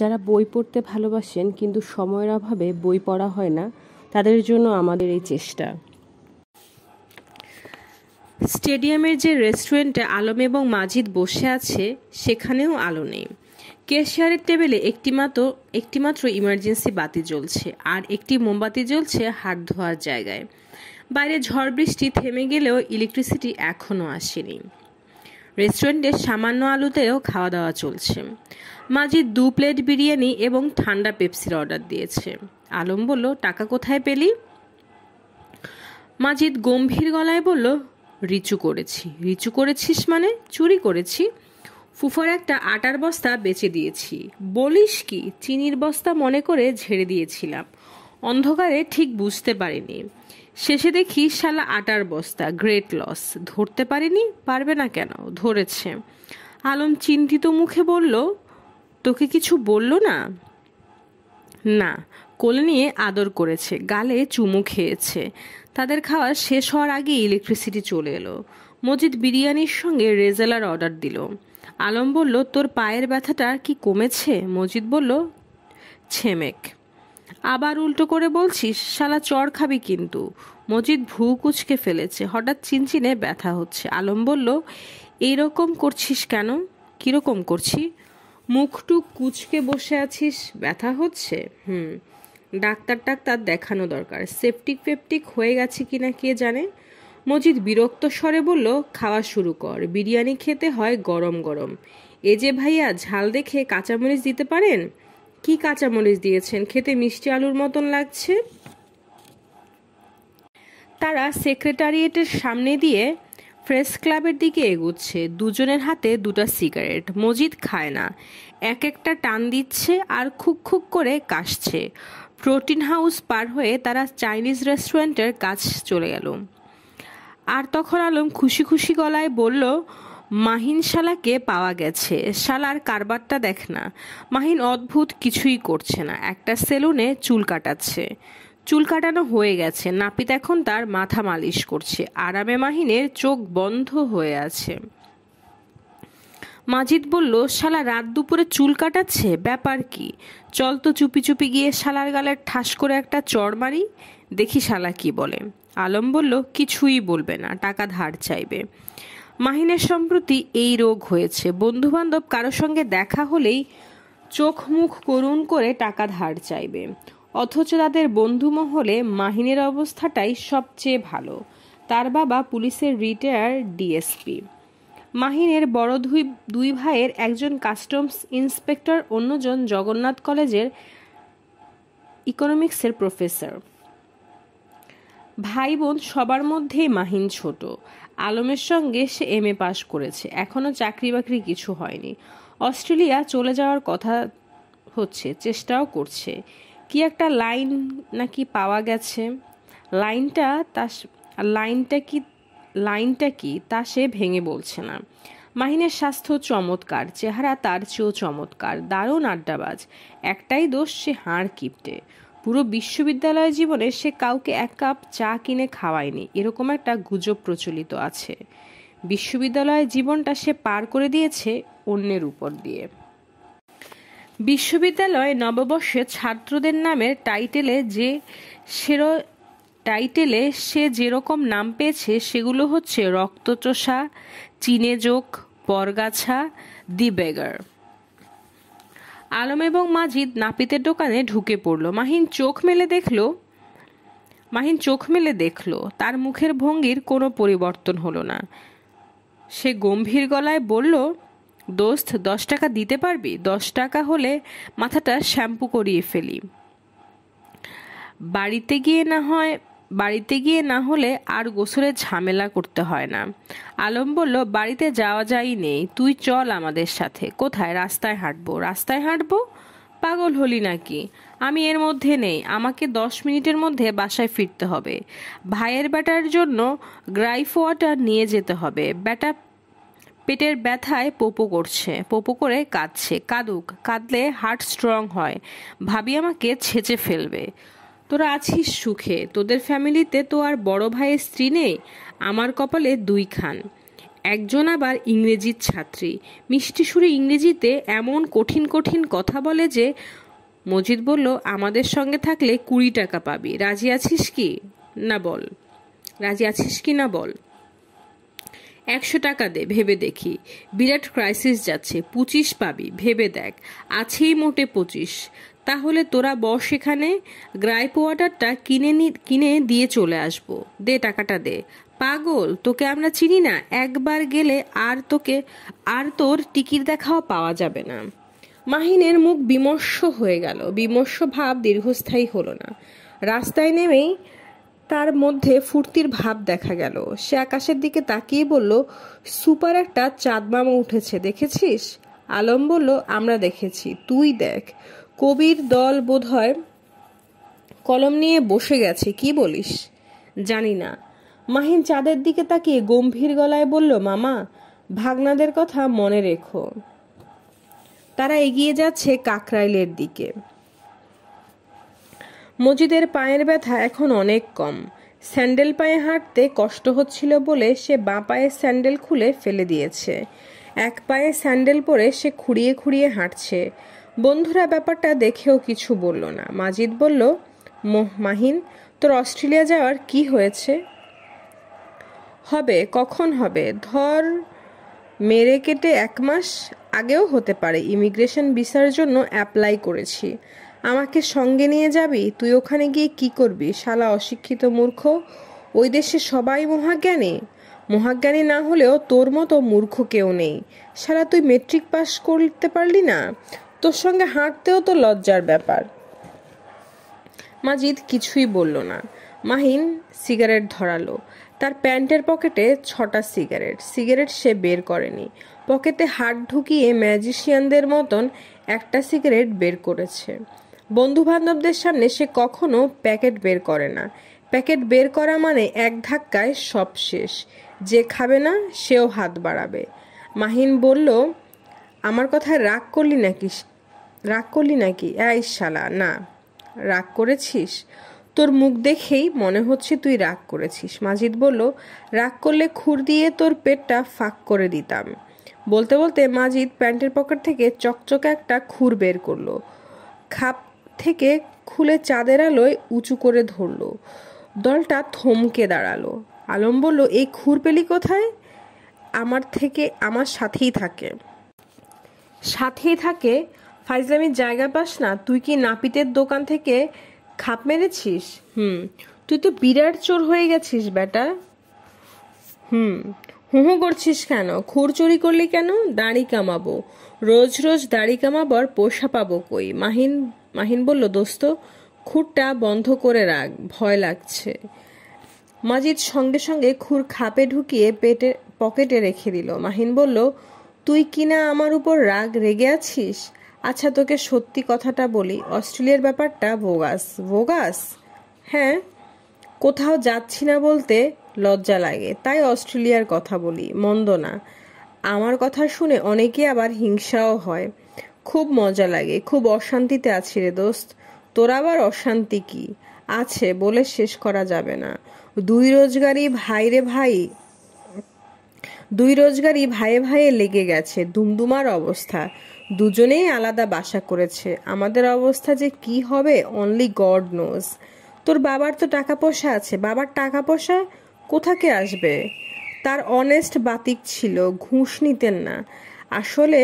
যারা বই পড়তে ভালোবাসেন কিন্তু সময়ের অভাবে বই পড়া হয় না তাদের জন্য আমাদের এই চেষ্টা স্টেডিয়ামের যে রেস্টুরেন্টে আলম এবং মাজিদ বসে আছে সেখানেও আলো নেই কেশিয়ারের টেবিলে একটিমাত্র একটিমাত্র ইমার্জেন্সি বাতি জ্বলছে আর একটি মোমবাতি জ্বলছে হাত ধোয়ার জায়গায় বাইরে ঝড় বৃষ্টি থেমে গেলেও ইলেকট্রিসিটি এখনও আসেনি রেস্টুরেন্টের সামান্য আলুতেও খাওয়া দাওয়া চলছে মাজিদ দু প্লেট বিরিয়ানি এবং ঠান্ডা পেপসির অর্ডার দিয়েছে আলম বলল টাকা কোথায় পেলি মাজিদ গম্ভীর গলায় বলল রিচু করেছি রিচু করেছিস মানে চুরি করেছি ফুফার একটা আটার বস্তা বেচে দিয়েছি বলিস কি চিনির বস্তা মনে করে ঝেড়ে দিয়েছিলাম অন্ধকারে ঠিক বুঝতে পারিনি শেষে দেখি শালা আটার বস্তা গ্রেট লস ধরতে পারিনি পারবে না কেন ধরেছে আলম চিন্তিত মুখে বলল তোকে কিছু বলল না না কোলে নিয়ে আদর করেছে গালে চুমু খেয়েছে তাদের খাওয়া শেষ হওয়ার আগে ইলেকট্রিসিটি চলে এলো মজিদ বিরিয়ানির সঙ্গে রেজালার অর্ডার দিল আলম বলল তোর পায়ের ব্যথাটা কি কমেছে মজিদ বলল ছেমেক আবার উল্টো করে বলছিস শালা চর খাবি কিন্তু মজিদ ভু কুচকে ফেলেছে হঠাৎ চিনচিনে ব্যথা হচ্ছে আলম বলল এরকম করছিস কেন কীরকম করছি মুখটুক কুচকে বসে আছিস ব্যথা হচ্ছে হুম ডাক্তার টাক্তার দেখানো দরকার সেপটিক ফেপটিক হয়ে গেছে কি না কে জানে মজিদ বিরক্ত স্বরে বলল খাওয়া শুরু কর বিরিয়ানি খেতে হয় গরম গরম এ যে ভাইয়া ঝাল দেখে কাঁচামরিচ দিতে পারেন কি কাঁচামরিচ দিয়েছেন খেতে মিষ্টি আলুর মতন লাগছে তারা সেক্রেটারিয়েটের সামনে দিয়ে প্রেস ক্লাবের দিকে এগুচ্ছে দুজনের হাতে দুটা সিগারেট মজিদ খায় না এক একটা টান দিচ্ছে আর খুক খুক করে কাশছে প্রোটিন হাউস পার হয়ে তারা চাইনিজ রেস্টুরেন্টের কাজ চলে গেল আর তখন আলম খুশি খুশি গলায় বলল মাহিন শালাকে পাওয়া গেছে শালার কারবারটা দেখ না মাহিন অদ্ভুত কিছুই করছে না একটা সেলুনে চুল কাটাচ্ছে চুল কাটানো হয়ে গেছে নাপিত এখন তার মাথা মালিশ করছে আরামে মাহিনের চোখ বন্ধ হয়ে আছে মাজিদ বলল শালা রাত দুপুরে চুল কাটাচ্ছে ব্যাপার কি চল তো চুপি চুপি গিয়ে শালার গালের ঠাস করে একটা চড় মারি দেখি শালা কি বলে আলম বলল কিছুই বলবে না টাকা ধার চাইবে মাহিনের সম্প্রতি এই রোগ হয়েছে বন্ধুবান্ধব কারোর সঙ্গে দেখা হলেই চোখ মুখ করুণ করে টাকা ধার চাইবে অথচ তাদের বন্ধু মহলে মাহিনের অবস্থাটাই সবচেয়ে ভালো তার বাবা পুলিশের রিটায়ার ডিএসপি মাহিনের বড় দুই দুই ভাইয়ের একজন কাস্টমস ইন্সপেক্টর অন্যজন জগন্নাথ কলেজের ইকোনমিক্সের প্রফেসর ভাই বোন সবার মধ্যেই মাহিন ছোট আলমের সঙ্গে সে এম এ পাশ করেছে এখনও চাকরি বাকরি কিছু হয়নি অস্ট্রেলিয়া চলে যাওয়ার কথা হচ্ছে চেষ্টাও করছে কি একটা লাইন নাকি পাওয়া গেছে লাইনটা তা লাইনটা কি লাইনটা কি তা সে ভেঙে বলছে না মাহিনের স্বাস্থ্য চমৎকার চেহারা তার চেয়েও চমৎকার দারুণ আড্ডাবাজ একটাই দোষ সে হাড় কিপটে পুরো বিশ্ববিদ্যালয় জীবনে সে কাউকে এক কাপ চা কিনে খাওয়ায়নি এরকম একটা গুজব প্রচলিত আছে বিশ্ববিদ্যালয় জীবনটা সে পার করে দিয়েছে অন্যের উপর দিয়ে বিশ্ববিদ্যালয়ে নববর্ষে ছাত্রদের নামের টাইটেলে যে সেরো টাইটেলে সে যেরকম নাম পেয়েছে সেগুলো হচ্ছে রক্তচোষা চিনেজোক বরগাছা দি বেগার আলম এবং মাজিদ নাপিতের দোকানে ঢুকে পড়ল মাহিন চোখ মেলে দেখল মাহিন চোখ মেলে দেখল তার মুখের ভঙ্গির কোনো পরিবর্তন হলো না সে গম্ভীর গলায় বলল দোস্ত দশ টাকা দিতে পারবি দশ টাকা হলে মাথাটা শ্যাম্পু করিয়ে ফেলি বাড়িতে গিয়ে না হয় বাড়িতে গিয়ে না হলে আর গোসলের ঝামেলা করতে হয় না আলম বলল বাড়িতে যাওয়া যাই নেই তুই চল আমাদের সাথে কোথায় রাস্তায় হাঁটবো রাস্তায় হাঁটবো পাগল হলি নাকি আমি এর মধ্যে নেই আমাকে দশ মিনিটের মধ্যে বাসায় ফিরতে হবে ভাইয়ের ব্যাটার জন্য গ্রাইফ ওয়াটার নিয়ে যেতে হবে ব্যাটা পেটের ব্যথায় পোপো করছে পোপো করে কাঁদছে কাঁদুক কাঁদলে হার্ট স্ট্রং হয় ভাবি আমাকে ছেঁচে ফেলবে তোরা আছিস সুখে তোদের ফ্যামিলিতে তো আর বড় ভাইয়ের স্ত্রী নেই আমার কপালে দুই খান একজন আবার ইংরেজির ছাত্রী মিষ্টি সুরে ইংরেজিতে এমন কঠিন কঠিন কথা বলে যে মজিদ বলল আমাদের সঙ্গে থাকলে কুড়ি টাকা পাবি রাজি আছিস কি না বল রাজি আছিস কি না বল একশো টাকা দে ভেবে দেখি বিরাট ক্রাইসিস যাচ্ছে পঁচিশ পাবি ভেবে দেখ আছেই মোটে পঁচিশ তাহলে তোরা বস এখানে গ্রাইপ ওয়াটারটা কিনে কিনে দিয়ে চলে আসব দে টাকাটা দে পাগল তোকে আমরা চিনি না একবার গেলে আর তোকে আর তোর টিকির দেখাও পাওয়া যাবে না মাহিনের মুখ বিমর্ষ হয়ে গেল বিমর্ষ ভাব দীর্ঘস্থায়ী হলো না রাস্তায় নেমেই তার মধ্যে ফুর্তির ভাব দেখা গেল সে আকাশের দিকে তাকিয়ে বলল সুপার একটা চাঁদমামা উঠেছে দেখেছিস আলম বলল আমরা দেখেছি তুই দেখ কবির দল বোধ হয় কলম নিয়ে বসে গেছে কি বলিস জানি না মাহিন চাঁদের দিকে তাকিয়ে গম্ভীর গলায় বলল মামা ভাগনাদের কথা মনে রেখো তারা এগিয়ে যাচ্ছে কাকরাইলের দিকে মজিদের পায়ের ব্যথা এখন অনেক কম স্যান্ডেল পায়ে হাঁটতে কষ্ট হচ্ছিল বলে সে বাঁ পায়ে স্যান্ডেল খুলে ফেলে দিয়েছে এক পায়ে স্যান্ডেল পরে সে খুঁড়িয়ে খুঁড়িয়ে হাঁটছে বন্ধুরা ব্যাপারটা দেখেও কিছু বলল না মাজিদ বলল মোহ মাহিন তোর অস্ট্রেলিয়া যাওয়ার কি হয়েছে হবে কখন হবে ধর মেরে কেটে এক মাস আগেও হতে পারে ইমিগ্রেশন বিসার জন্য অ্যাপ্লাই করেছি আমাকে সঙ্গে নিয়ে যাবি তুই ওখানে গিয়ে কি করবি শালা অশিক্ষিত মূর্খ ওই দেশে সবাই মহাজ্ঞানী মহাজ্ঞানী না হলেও তোর মতো মূর্খ কেউ নেই সারা তুই মেট্রিক পাস করতে পারলি না তোর সঙ্গে হাঁটতেও তো লজ্জার ব্যাপার মাজিদ কিছুই বলল না মাহিন সিগারেট ধরালো তার প্যান্টের পকেটে ছটা সিগারেট সিগারেট সে বের করেনি পকেটে হাত ঢুকিয়ে ম্যাজিশিয়ানদের মতন একটা সিগারেট বের করেছে বন্ধু বান্ধবদের সামনে সে কখনো প্যাকেট বের করে না প্যাকেট বের করা মানে এক ধাক্কায় সব শেষ যে খাবে না সেও হাত বাড়াবে মাহিন বলল আমার কথা রাগ করলি নাকি রাগ করলি নাকি এই শালা না রাগ করেছিস তোর মুখ দেখেই মনে হচ্ছে তুই রাগ করেছিস মাজিদ বলল রাগ করলে খুর দিয়ে তোর পেটটা ফাঁক করে দিতাম বলতে বলতে মাজিদ প্যান্টের পকেট থেকে চকচকে একটা খুর বের করলো খাপ থেকে খুলে চাঁদের আলোয় উঁচু করে ধরলো দলটা থমকে দাঁড়ালো আলম বলল এই খুর পেলি কোথায় আমার থেকে আমার সাথেই থাকে সাথেই থাকে ফাইজলামির জায়গা পাস না তুই কি নাপিতের দোকান থেকে খাপ মেরেছিস হুম তুই তো বিরাট চোর হয়ে গেছিস বেটা হুম হুঁ করছিস কেন খুর চুরি করলি কেন দাড়ি কামাবো রোজ রোজ দাড়ি কামাবার পোষা পাবো কই মাহিন মাহিন বলল দোস্ত খুরটা বন্ধ করে রাখ ভয় লাগছে মাজিদ সঙ্গে সঙ্গে খুর খাপে ঢুকিয়ে পেটে পকেটে রেখে দিল মাহিন বলল তুই কিনা আমার উপর রাগ রেগে আছিস আচ্ছা তোকে সত্যি কথাটা বলি অস্ট্রেলিয়ার ব্যাপারটা ভোগাস ভোগাস হ্যাঁ কোথাও যাচ্ছি না বলতে লজ্জা লাগে তাই অস্ট্রেলিয়ার কথা বলি মন্দ না আমার কথা শুনে অনেকে আবার হিংসাও হয় খুব মজা লাগে খুব অশান্তিতে আছি রে দোস্ত তোর আবার অশান্তি কি আছে বলে শেষ করা যাবে না দুই রোজগারি ভাই রে ভাই দুই রোজগারই ভাইয়ে ভাইয়ে লেগে গেছে দুমদুমার অবস্থা দুজনেই আলাদা বাসা করেছে আমাদের অবস্থা যে কি হবে অনলি গড নোজ তোর বাবার তো টাকা পয়সা আছে বাবার টাকা পয়সা কোথাকে আসবে তার অনেস্ট বাতিক ছিল ঘুষ নিতেন না আসলে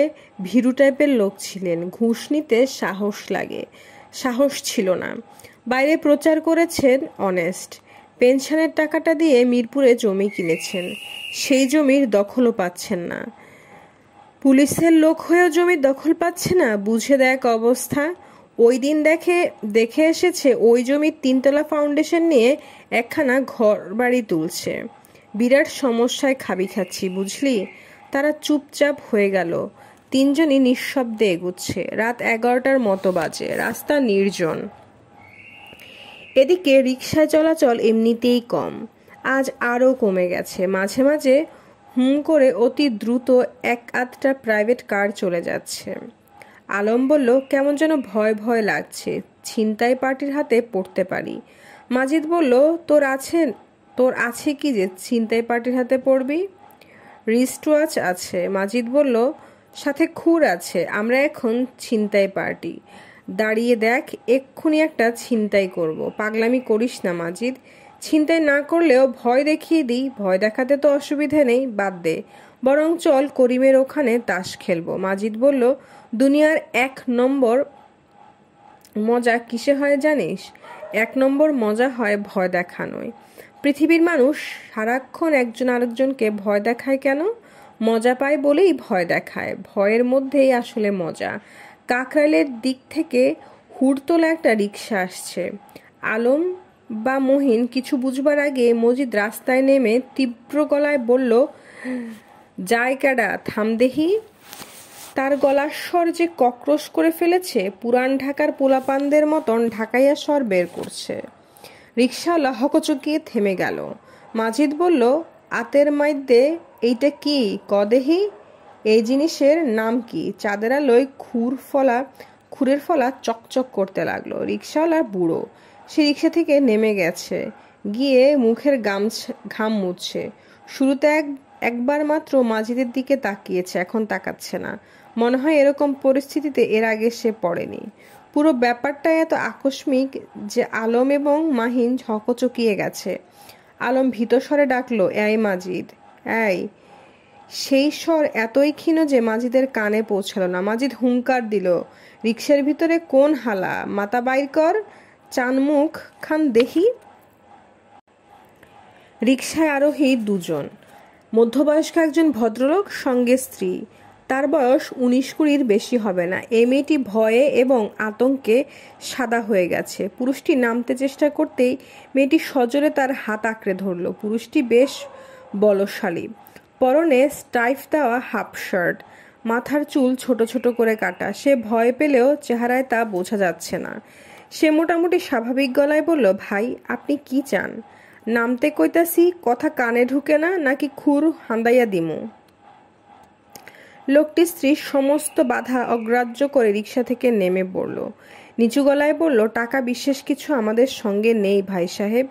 ভীরু টাইপের লোক ছিলেন ঘুষ নিতে সাহস লাগে সাহস ছিল না বাইরে প্রচার করেছেন অনেস্ট পেনশনের টাকাটা দিয়ে মিরপুরে জমি কিনেছেন সেই জমির দখলও পাচ্ছেন না পুলিশের লোক হয়েও জমি দখল পাচ্ছে না বুঝে দেখ অবস্থা ওই দিন দেখে দেখে এসেছে ওই জমির তিনতলা ফাউন্ডেশন নিয়ে একখানা ঘর বাড়ি তুলছে বিরাট সমস্যায় খাবি খাচ্ছি বুঝলি তারা চুপচাপ হয়ে গেল তিনজনই নিঃশব্দে এগুচ্ছে রাত এগারোটার মতো বাজে রাস্তা নির্জন এদিকে রিক্সা চলাচল এমনিতেই কম আজ আরও কমে গেছে মাঝে মাঝে হুম করে অতি দ্রুত এক আধটা প্রাইভেট কার চলে যাচ্ছে আলম বলল কেমন যেন ভয় ভয় লাগছে ছিনতাই পার্টির হাতে পড়তে পারি মাজিদ বলল তোর আছেন তোর আছে কি যে ছিনতাই পার্টির হাতে পড়বি রিস্ট ওয়াচ আছে মাজিদ বলল সাথে খুর আছে আমরা এখন ছিনতাই পার্টি দাঁড়িয়ে দেখ এক্ষুনি একটা ছিনতাই করব পাগলামি করিস না মাজিদ ছিনতাই না করলেও ভয় দেখিয়ে দিই ভয় দেখাতে তো অসুবিধে নেই বাদ দে বরং চল করিমের ওখানে তাস খেলবো মাজিদ বলল দুনিয়ার এক নম্বর মজা কিসে হয় জানিস এক নম্বর মজা হয় ভয় দেখানোয় পৃথিবীর মানুষ সারাক্ষণ একজন আরেকজনকে ভয় দেখায় কেন মজা পায় বলেই ভয় দেখায় ভয়ের মধ্যেই আসলে মজা কাকরাইলের দিক থেকে হুড়তোলা একটা রিক্সা আসছে আলম বা মহিন কিছু বুঝবার আগে মজিদ রাস্তায় নেমে তীব্র গলায় বলল জায়গাটা ক্যাডা থামদেহি তার গলার স্বর যে ককরোশ করে ফেলেছে পুরান ঢাকার পোলাপানদের মতন ঢাকাইয়া স্বর বের করছে রিক্সাওয়ালা হকচকিয়ে থেমে গেল মাজিদ বলল আতের মাইদ্যে এইটা কি কদেহি এই জিনিসের নাম কি চাঁদেরা লই খুর ফলা খুরের ফলা চকচক করতে লাগলো রিক্সাওয়ালার বুড়ো সে রিক্সা থেকে নেমে গেছে গিয়ে মুখের গামছা ঘাম মুছছে শুরুতে এক একবার মাত্র মাজিদের দিকে তাকিয়েছে এখন তাকাচ্ছে না মনে হয় এরকম পরিস্থিতিতে এর আগে সে পড়েনি পুরো ব্যাপারটা এত আকস্মিক যে আলম এবং মাহিন হকচকিয়ে গেছে আলম স্বরে ডাকলো এই মাজিদ এই সেই স্বর এতই ক্ষীণ যে মাজিদের কানে পৌঁছালো না মাজিদ হুঙ্কার দিল রিক্সার ভিতরে কোন হালা মাতা বাইর কর চানমুখ খান দেহি রিক্সায় আরোহী দুজন মধ্যবয়স্ক একজন ভদ্রলোক সঙ্গে স্ত্রী তার বয়স উনিশ কুড়ির বেশি হবে না এই মেয়েটি ভয়ে এবং আতঙ্কে সাদা হয়ে গেছে পুরুষটি নামতে চেষ্টা করতেই মেয়েটি সজোরে তার হাত আঁকড়ে ধরল পুরুষটি বেশ বলশালী পরনে স্টাইফ দেওয়া হাফ শার্ট মাথার চুল ছোট ছোট করে কাটা সে ভয় পেলেও চেহারায় তা বোঝা যাচ্ছে না সে মোটামুটি স্বাভাবিক গলায় বলল ভাই আপনি কি চান নামতে কইতাছি কথা কানে ঢুকে না নাকি খুর হান্দাইয়া দিমু লোকটি স্ত্রীর সমস্ত বাধা অগ্রাহ্য করে রিক্সা থেকে নেমে পড়ল নিচু গলায় বলল টাকা বিশেষ কিছু আমাদের সঙ্গে নেই ভাই সাহেব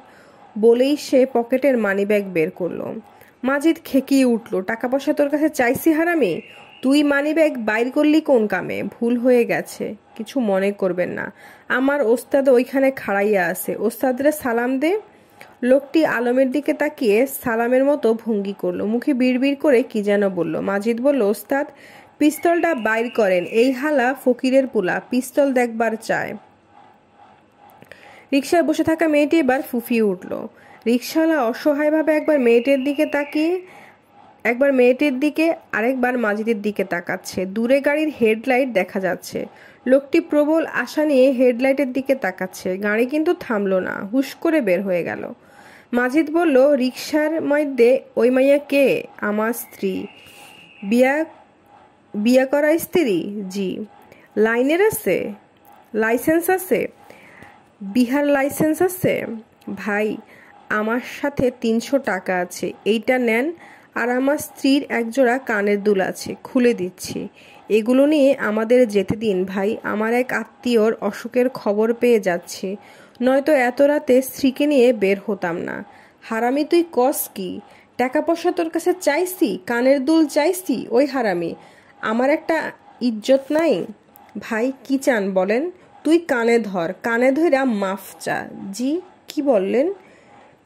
বলেই সে পকেটের মানিব্যাগ বের করল মাজিদ খেকিয়ে উঠল টাকা পয়সা তোর কাছে চাইছি হারামি তুই মানিব্যাগ বাইর করলি কোন কামে ভুল হয়ে গেছে কিছু মনে করবেন না আমার ওস্তাদ ওইখানে খাড়াইয়া আছে ওস্তাদরে সালাম দে লোকটি আলমের দিকে তাকিয়ে সালামের মতো ভঙ্গি করলো মুখে বিড়বিড় করে কি যেন বলল মাজিদ বলল ওস্তাদ পিস্তলটা বাইর করেন এই হালা ফকিরের পোলা পিস্তল দেখবার চায় রিক্সায় বসে থাকা মেয়েটি এবার ফুফিয়ে উঠল রিক্সাওয়ালা অসহায়ভাবে একবার মেয়েটির দিকে তাকিয়ে একবার মেয়েটির দিকে আরেকবার মাজিদের দিকে তাকাচ্ছে দূরে গাড়ির হেডলাইট দেখা যাচ্ছে লোকটি প্রবল আশা নিয়ে হেডলাইটের দিকে তাকাচ্ছে গাড়ি কিন্তু থামলো না হুশ করে বের হয়ে গেল মাজিদ বলল রিক্সার মধ্যে ওই মাইয়া কে আমার স্ত্রী বিয়া বিয়া করা স্ত্রী জি লাইনের আছে লাইসেন্স আছে বিহার লাইসেন্স আছে ভাই আমার সাথে তিনশো টাকা আছে এইটা নেন আর আমার স্ত্রীর একজোড়া কানের দুল আছে খুলে দিচ্ছি এগুলো নিয়ে আমাদের যেতে দিন ভাই আমার এক আত্মীয়র অসুখের খবর পেয়ে যাচ্ছে নয়তো এত রাতে স্ত্রীকে নিয়ে বের হতাম না হারামি তুই কস কি টাকা পয়সা তোর কাছে চাইছি কানের দুল চাইছি ওই হারামি আমার একটা ইজ্জত নাই ভাই কি চান বলেন তুই কানে ধর কানে ধইরা মাফ চা জি কি বললেন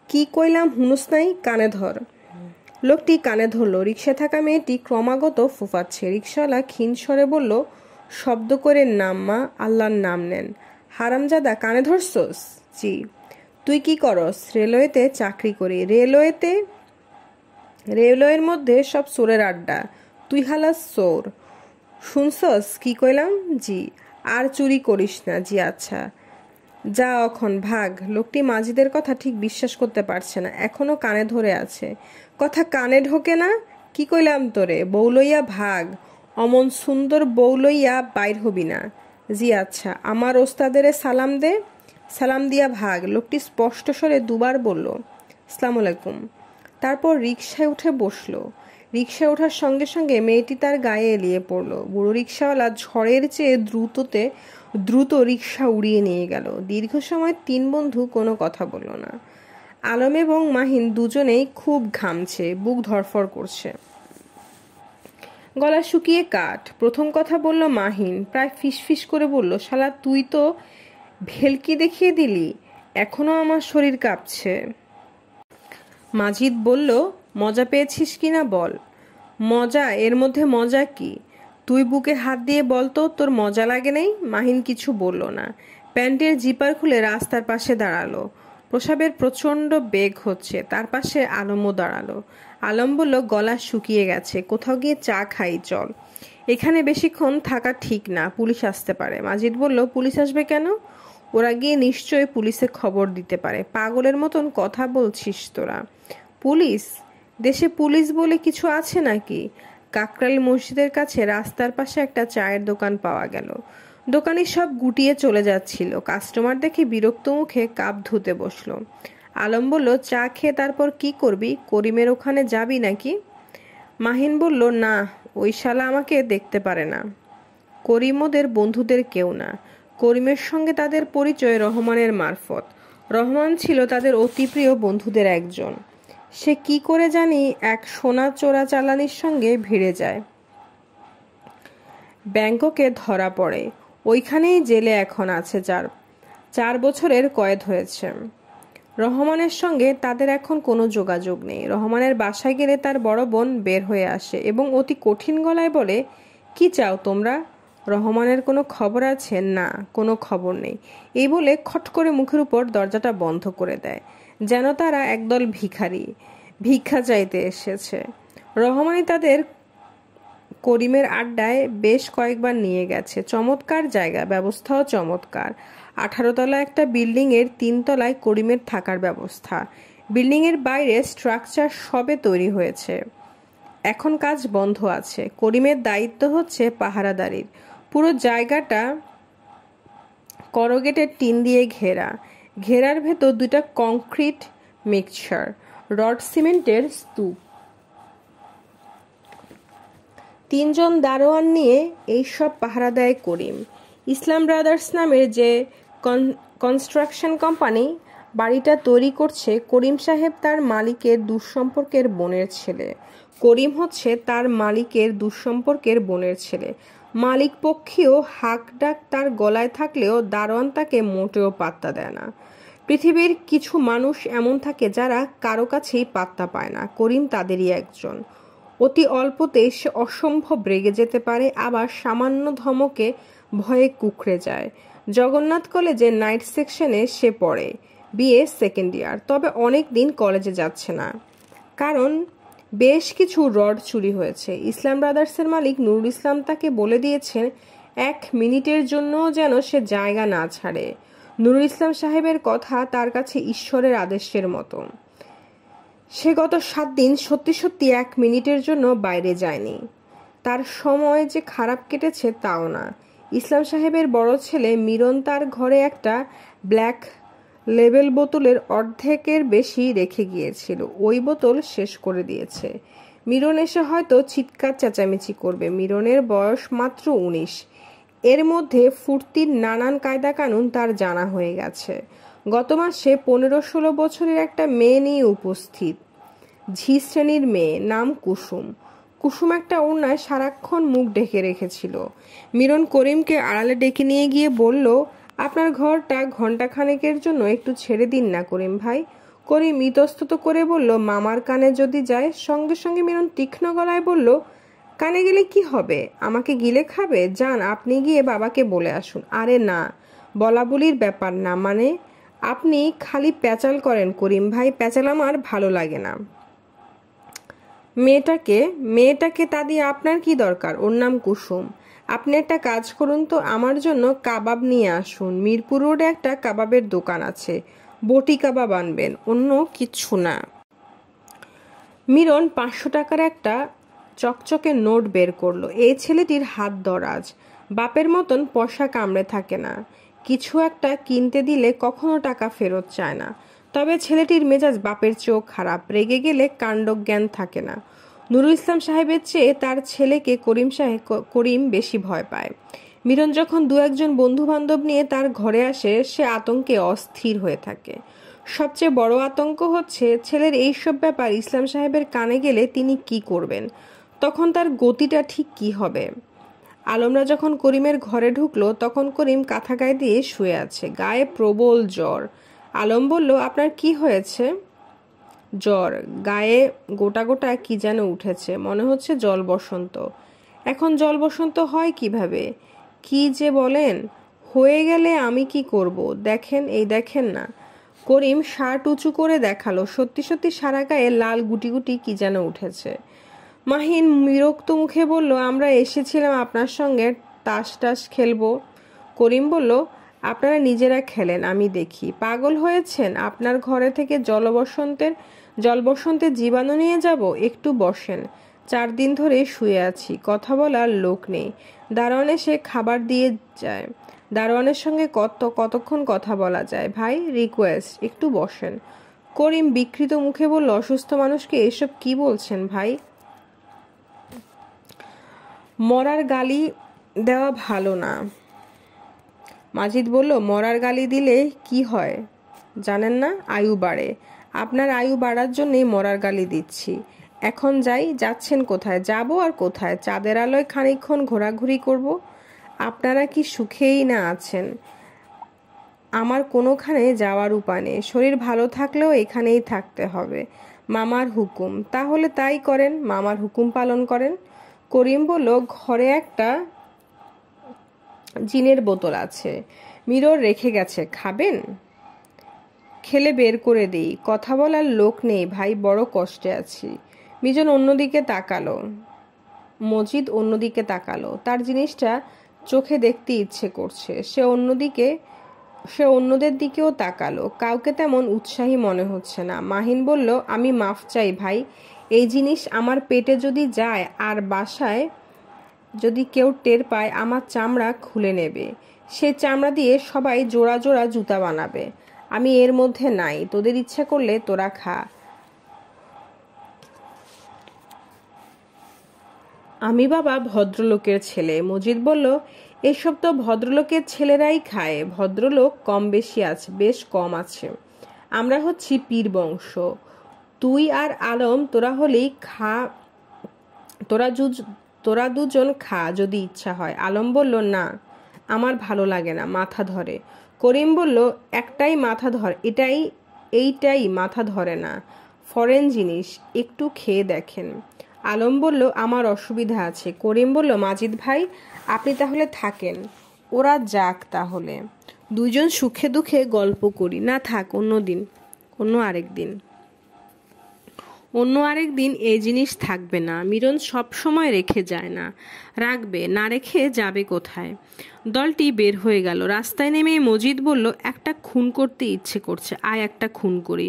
কি কইলাম হুনুস নাই কানে ধর লোকটি কানে ধরল রিক্সা থাকা মেয়েটি ক্রমাগত ফুফাচ্ছে রিক্সাওয়ালা ক্ষীণস্বরে বলল শব্দ করে নাম মা আল্লাহর নাম নেন হারামজাদা কানে ধরছস জি তুই কি করস রেলওয়েতে চাকরি করি রেলওয়েতে রেলওয়ের মধ্যে সব সোরের আড্ডা তুই হালাস সোর শুনছস কি কইলাম জি আর চুরি করিস না জি আচ্ছা যা অখন ভাগ লোকটি মাঝিদের কথা ঠিক বিশ্বাস করতে পারছে না এখনও কানে ধরে আছে কথা কানে ঢোকে না কি কইলাম তোরে বউ লইয়া ভাগ অমন সুন্দর বউ লইয়া বাইর হবি না জি আচ্ছা আমার ওস্তাদের সালাম দে সালাম দিয়া ভাগ লোকটি স্পষ্ট স্বরে দুবার বলল সালাম আলাইকুম তারপর রিক্সায় উঠে বসল রিক্সায় ওঠার সঙ্গে সঙ্গে মেয়েটি তার গায়ে এলিয়ে পড়ল বুড়ো রিক্সাওয়ালা ঝড়ের চেয়ে দ্রুততে দ্রুত রিক্সা উড়িয়ে নিয়ে গেল দীর্ঘ সময় তিন বন্ধু কোনো কথা বলল না আলম এবং মাহিন দুজনেই খুব ঘামছে বুক ধরফর করছে গলা শুকিয়ে কাঠ প্রথম কথা বলল মাহিন প্রায় ফিসফিস করে বলল শালা তুই তো ভেলকি দেখিয়ে দিলি এখনও আমার শরীর কাঁপছে মাজিদ বলল মজা পেয়েছিস কি না বল মজা এর মধ্যে মজা কি তুই বুকে হাত দিয়ে বলতো তোর মজা লাগে নেই মাহিন কিছু বলল না প্যান্টের জিপার খুলে রাস্তার পাশে দাঁড়ালো প্রসাবের প্রচণ্ড বেগ হচ্ছে তার পাশে আলমও দাঁড়ালো আলম বলল গলা শুকিয়ে গেছে কোথাও গিয়ে চা খাই চল এখানে বেশিক্ষণ থাকা ঠিক না পুলিশ আসতে পারে মাজিদ বলল পুলিশ আসবে কেন ওরা গিয়ে নিশ্চয়ই পুলিশে খবর দিতে পারে পাগলের মতন কথা বলছিস তোরা পুলিশ দেশে পুলিশ বলে কিছু আছে নাকি কাকরাল মসজিদের কাছে রাস্তার পাশে একটা চায়ের দোকান পাওয়া গেল দোকানি সব গুটিয়ে চলে যাচ্ছিল কাস্টমার দেখে বিরক্ত মুখে কাপ ধুতে বসলো আলম বলল চা খেয়ে তারপর কি করবি করিমের ওখানে যাবি নাকি মাহিন বলল না ওই শালা আমাকে দেখতে পারে না করিম ওদের বন্ধুদের কেউ না করিমের সঙ্গে তাদের পরিচয় রহমানের মারফত রহমান ছিল তাদের অতি প্রিয় বন্ধুদের একজন সে কি করে জানি এক সোনা চোরা চালানির সঙ্গে ভিড়ে যায় ব্যাংককে ধরা পড়ে ওইখানেই জেলে এখন আছে যার চার বছরের কয়েদ হয়েছে রহমানের সঙ্গে তাদের এখন কোনো যোগাযোগ নেই রহমানের বাসায় গেলে তার বড় বোন বের হয়ে আসে এবং অতি কঠিন গলায় বলে কি চাও তোমরা রহমানের কোনো খবর আছে না কোনো খবর নেই এই বলে খট করে মুখের উপর দরজাটা বন্ধ করে দেয় যেন তারা একদল ভিখারি ভিক্ষা চাইতে এসেছে রহমানই তাদের করিমের আড্ডায় বেশ কয়েকবার নিয়ে গেছে চমৎকার জায়গা ব্যবস্থাও চমৎকার আঠারোতলা একটা বিল্ডিংয়ের তিনতলায় করিমের থাকার ব্যবস্থা বিল্ডিংয়ের বাইরে স্ট্রাকচার সবে তৈরি হয়েছে এখন কাজ বন্ধ আছে করিমের দায়িত্ব হচ্ছে পাহারাদারির পুরো জায়গাটা করগেটের টিন দিয়ে ঘেরা ঘেরার ভেতর দুটা কংক্রিট মিক্সচার রড সিমেন্টের স্তূপ তিনজন দারোয়ান নিয়ে এইসব পাহারা দেয় করিম ইসলাম ব্রাদার্স নামের যে কনস্ট্রাকশন কোম্পানি বাড়িটা তৈরি করছে করিম সাহেব তার মালিকের দুঃসম্পর্কের বোনের ছেলে করিম হচ্ছে তার মালিকের দুঃসম্পর্কের বোনের ছেলে মালিক পক্ষেও হাক ডাক তার গলায় থাকলেও দারোয়ান তাকে মোটেও পাত্তা দেয় না পৃথিবীর কিছু মানুষ এমন থাকে যারা কারো কাছেই পাত্তা পায় না করিম তাদেরই একজন অতি অল্পতেই সে অসম্ভব রেগে যেতে পারে আবার সামান্য ধমকে ভয়ে কুকড়ে যায় জগন্নাথ কলেজে নাইট সেকশনে সে পড়ে বিএ সেকেন্ড ইয়ার তবে অনেক দিন কলেজে যাচ্ছে না কারণ বেশ কিছু রড চুরি হয়েছে ইসলাম ব্রাদার্সের মালিক নুরুল ইসলাম তাকে বলে দিয়েছেন এক মিনিটের জন্য যেন সে জায়গা না ছাড়ে নুরুল ইসলাম সাহেবের কথা তার কাছে ঈশ্বরের আদেশের মতো সে গত সাত দিন সত্যি সত্যি এক মিনিটের জন্য বাইরে যায়নি তার সময় যে খারাপ কেটেছে তাও না ইসলাম সাহেবের বড় ছেলে মিরন তার ঘরে একটা ব্ল্যাক লেবেল বোতলের অর্ধেকের বেশি রেখে গিয়েছিল ওই বোতল শেষ করে দিয়েছে মিরন এসে হয়তো চিৎকার চেঁচামেচি করবে মিরনের বয়স মাত্র উনিশ এর মধ্যে ফুর্তির নানান কায়দা কানুন তার জানা হয়ে গেছে গত মাসে পনেরো ষোলো বছরের একটা মেয়ে নিয়ে উপস্থিত ঝি শ্রেণীর মেয়ে নাম কুসুম কুসুম একটা ওনায় সারাক্ষণ মুখ ঢেকে রেখেছিল মিরন করিমকে আড়ালে ডেকে নিয়ে গিয়ে বলল আপনার ঘরটা ঘণ্টাখানেকের জন্য একটু ছেড়ে দিন না করিম ভাই করিম ইতস্তত করে বলল মামার কানে যদি যায় সঙ্গে সঙ্গে মিরন তীক্ষ্ণ গলায় বলল কানে গেলে কি হবে আমাকে গিলে খাবে যান আপনি গিয়ে বাবাকে বলে আসুন আরে না বলা বলির ব্যাপার না মানে আপনি খালি প্যাচাল করেন করিম ভাই প্যাচাল আমার ভালো লাগে না মেয়েটাকে মেয়েটাকে তা দিয়ে আপনার কি দরকার ওর নাম কুসুম আপনি একটা কাজ করুন তো আমার জন্য কাবাব নিয়ে আসুন মিরপুর রোডে একটা কাবাবের দোকান আছে বটি কাবাব আনবেন অন্য কিচ্ছু না মিরন পাঁচশো টাকার একটা চকচকে নোট বের করলো এই ছেলেটির হাত দরাজ বাপের মতন পয়সা কামড়ে থাকে না কিছু একটা কিনতে দিলে কখনো টাকা ফেরত চায় না তবে ছেলেটির মেজাজ বাপের চেয়েও খারাপ রেগে গেলে কাণ্ডজ্ঞান থাকে না নুরুল ইসলাম সাহেবের চেয়ে তার ছেলেকে করিম সাহেব করিম বেশি ভয় পায় মিরন যখন দু একজন বন্ধু বান্ধব নিয়ে তার ঘরে আসে সে আতঙ্কে অস্থির হয়ে থাকে সবচেয়ে বড় আতঙ্ক হচ্ছে ছেলের এইসব ব্যাপার ইসলাম সাহেবের কানে গেলে তিনি কি করবেন তখন তার গতিটা ঠিক কি হবে আলমরা যখন করিমের ঘরে ঢুকলো তখন করিম কাঁথা গায়ে দিয়ে শুয়ে আছে গায়ে প্রবল জ্বর আলম বলল আপনার কি হয়েছে জ্বর গায়ে গোটা গোটা কি যেন উঠেছে মনে হচ্ছে জল বসন্ত এখন জল বসন্ত হয় কিভাবে কি যে বলেন হয়ে গেলে আমি কি করব দেখেন এই দেখেন না করিম শার্ট উঁচু করে দেখালো সত্যি সত্যি সারা গায়ে লাল গুটি গুটি কি যেন উঠেছে মাহিন বিরক্ত মুখে বলল আমরা এসেছিলাম আপনার সঙ্গে তাস টাস খেলবো করিম বলল আপনারা নিজেরা খেলেন আমি দেখি পাগল হয়েছেন আপনার ঘরে থেকে জলবসন্তের জলবসন্তে জীবাণু নিয়ে যাব একটু বসেন চার দিন ধরে শুয়ে আছি কথা বলার লোক নেই দারোয়ানে সে খাবার দিয়ে যায় দারোয়ানের সঙ্গে কত কতক্ষণ কথা বলা যায় ভাই রিকোয়েস্ট একটু বসেন করিম বিকৃত মুখে বলল অসুস্থ মানুষকে এসব কি বলছেন ভাই মরার গালি দেওয়া ভালো না মাজিদ বলল মরার গালি দিলে কি হয় জানেন না আয়ু বাড়ে আপনার আয়ু বাড়ার জন্যেই মরার গালি দিচ্ছি এখন যাই যাচ্ছেন কোথায় যাব আর কোথায় চাঁদের আলোয় খানিকক্ষণ ঘোরাঘুরি করব আপনারা কি সুখেই না আছেন আমার কোনোখানে যাওয়ার উপায় নেই শরীর ভালো থাকলেও এখানেই থাকতে হবে মামার হুকুম তাহলে তাই করেন মামার হুকুম পালন করেন করিম বলল ঘরে একটা জিনের বোতল আছে মিরর রেখে গেছে খাবেন খেলে বের করে দিই কথা বলার লোক নেই ভাই বড় কষ্টে আছি মিজন অন্যদিকে তাকালো মজিদ অন্যদিকে তাকালো তার জিনিসটা চোখে দেখতে ইচ্ছে করছে সে অন্যদিকে সে অন্যদের দিকেও তাকালো কাউকে তেমন উৎসাহী মনে হচ্ছে না মাহিন বলল আমি মাফ চাই ভাই এই জিনিস আমার পেটে যদি যায় আর বাসায় যদি কেউ টের পায় আমার চামড়া খুলে নেবে সে চামড়া দিয়ে সবাই জোড়া জোড়া জুতা বানাবে আমি এর মধ্যে নাই তোদের ইচ্ছা করলে তোরা খা আমি বাবা ভদ্রলোকের ছেলে মজিদ বলল এসব তো ভদ্রলোকের ছেলেরাই খায় ভদ্রলোক কম বেশি আছে বেশ কম আছে আমরা হচ্ছি পীর বংশ তুই আর আলম তোরা হলেই খা তোরা যুজ তোরা দুজন খা যদি ইচ্ছা হয় আলম বলল না আমার ভালো লাগে না মাথা ধরে করিম বলল একটাই মাথা ধর এটাই এইটাই মাথা ধরে না ফরেন জিনিস একটু খেয়ে দেখেন আলম বলল আমার অসুবিধা আছে করিম বলল মাজিদ ভাই আপনি তাহলে থাকেন ওরা যাক তাহলে দুজন সুখে দুঃখে গল্প করি না থাক অন্য দিন অন্য আরেক দিন অন্য আরেক দিন এই জিনিস থাকবে না মিরন সব সময় রেখে যায় না রাখবে না রেখে যাবে কোথায় দলটি বের হয়ে গেল রাস্তায় নেমে মজিদ বলল একটা খুন করতে ইচ্ছে করছে আয় একটা খুন করি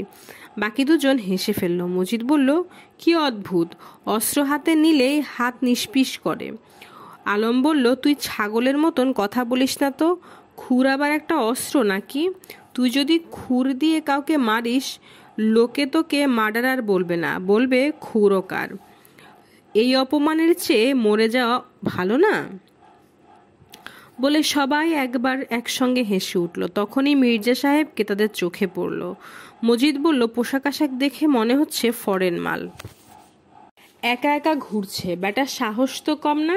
বাকি দুজন হেসে ফেলল মজিদ বলল কি অদ্ভুত অস্ত্র হাতে নিলেই হাত নিষ্পিস করে আলম বলল তুই ছাগলের মতন কথা বলিস না তো খুর আবার একটা অস্ত্র নাকি তুই যদি খুর দিয়ে কাউকে মারিস লোকে তোকে মার্ডারার বলবে না বলবে ক্ষুরকার এই অপমানের চেয়ে মরে যাওয়া ভালো না বলে সবাই একবার একসঙ্গে হেসে উঠল তখনই মির্জা সাহেবকে তাদের চোখে পড়ল মজিদ বলল পোশাক আশাক দেখে মনে হচ্ছে ফরেন মাল একা একা ঘুরছে বেটার সাহস তো কম না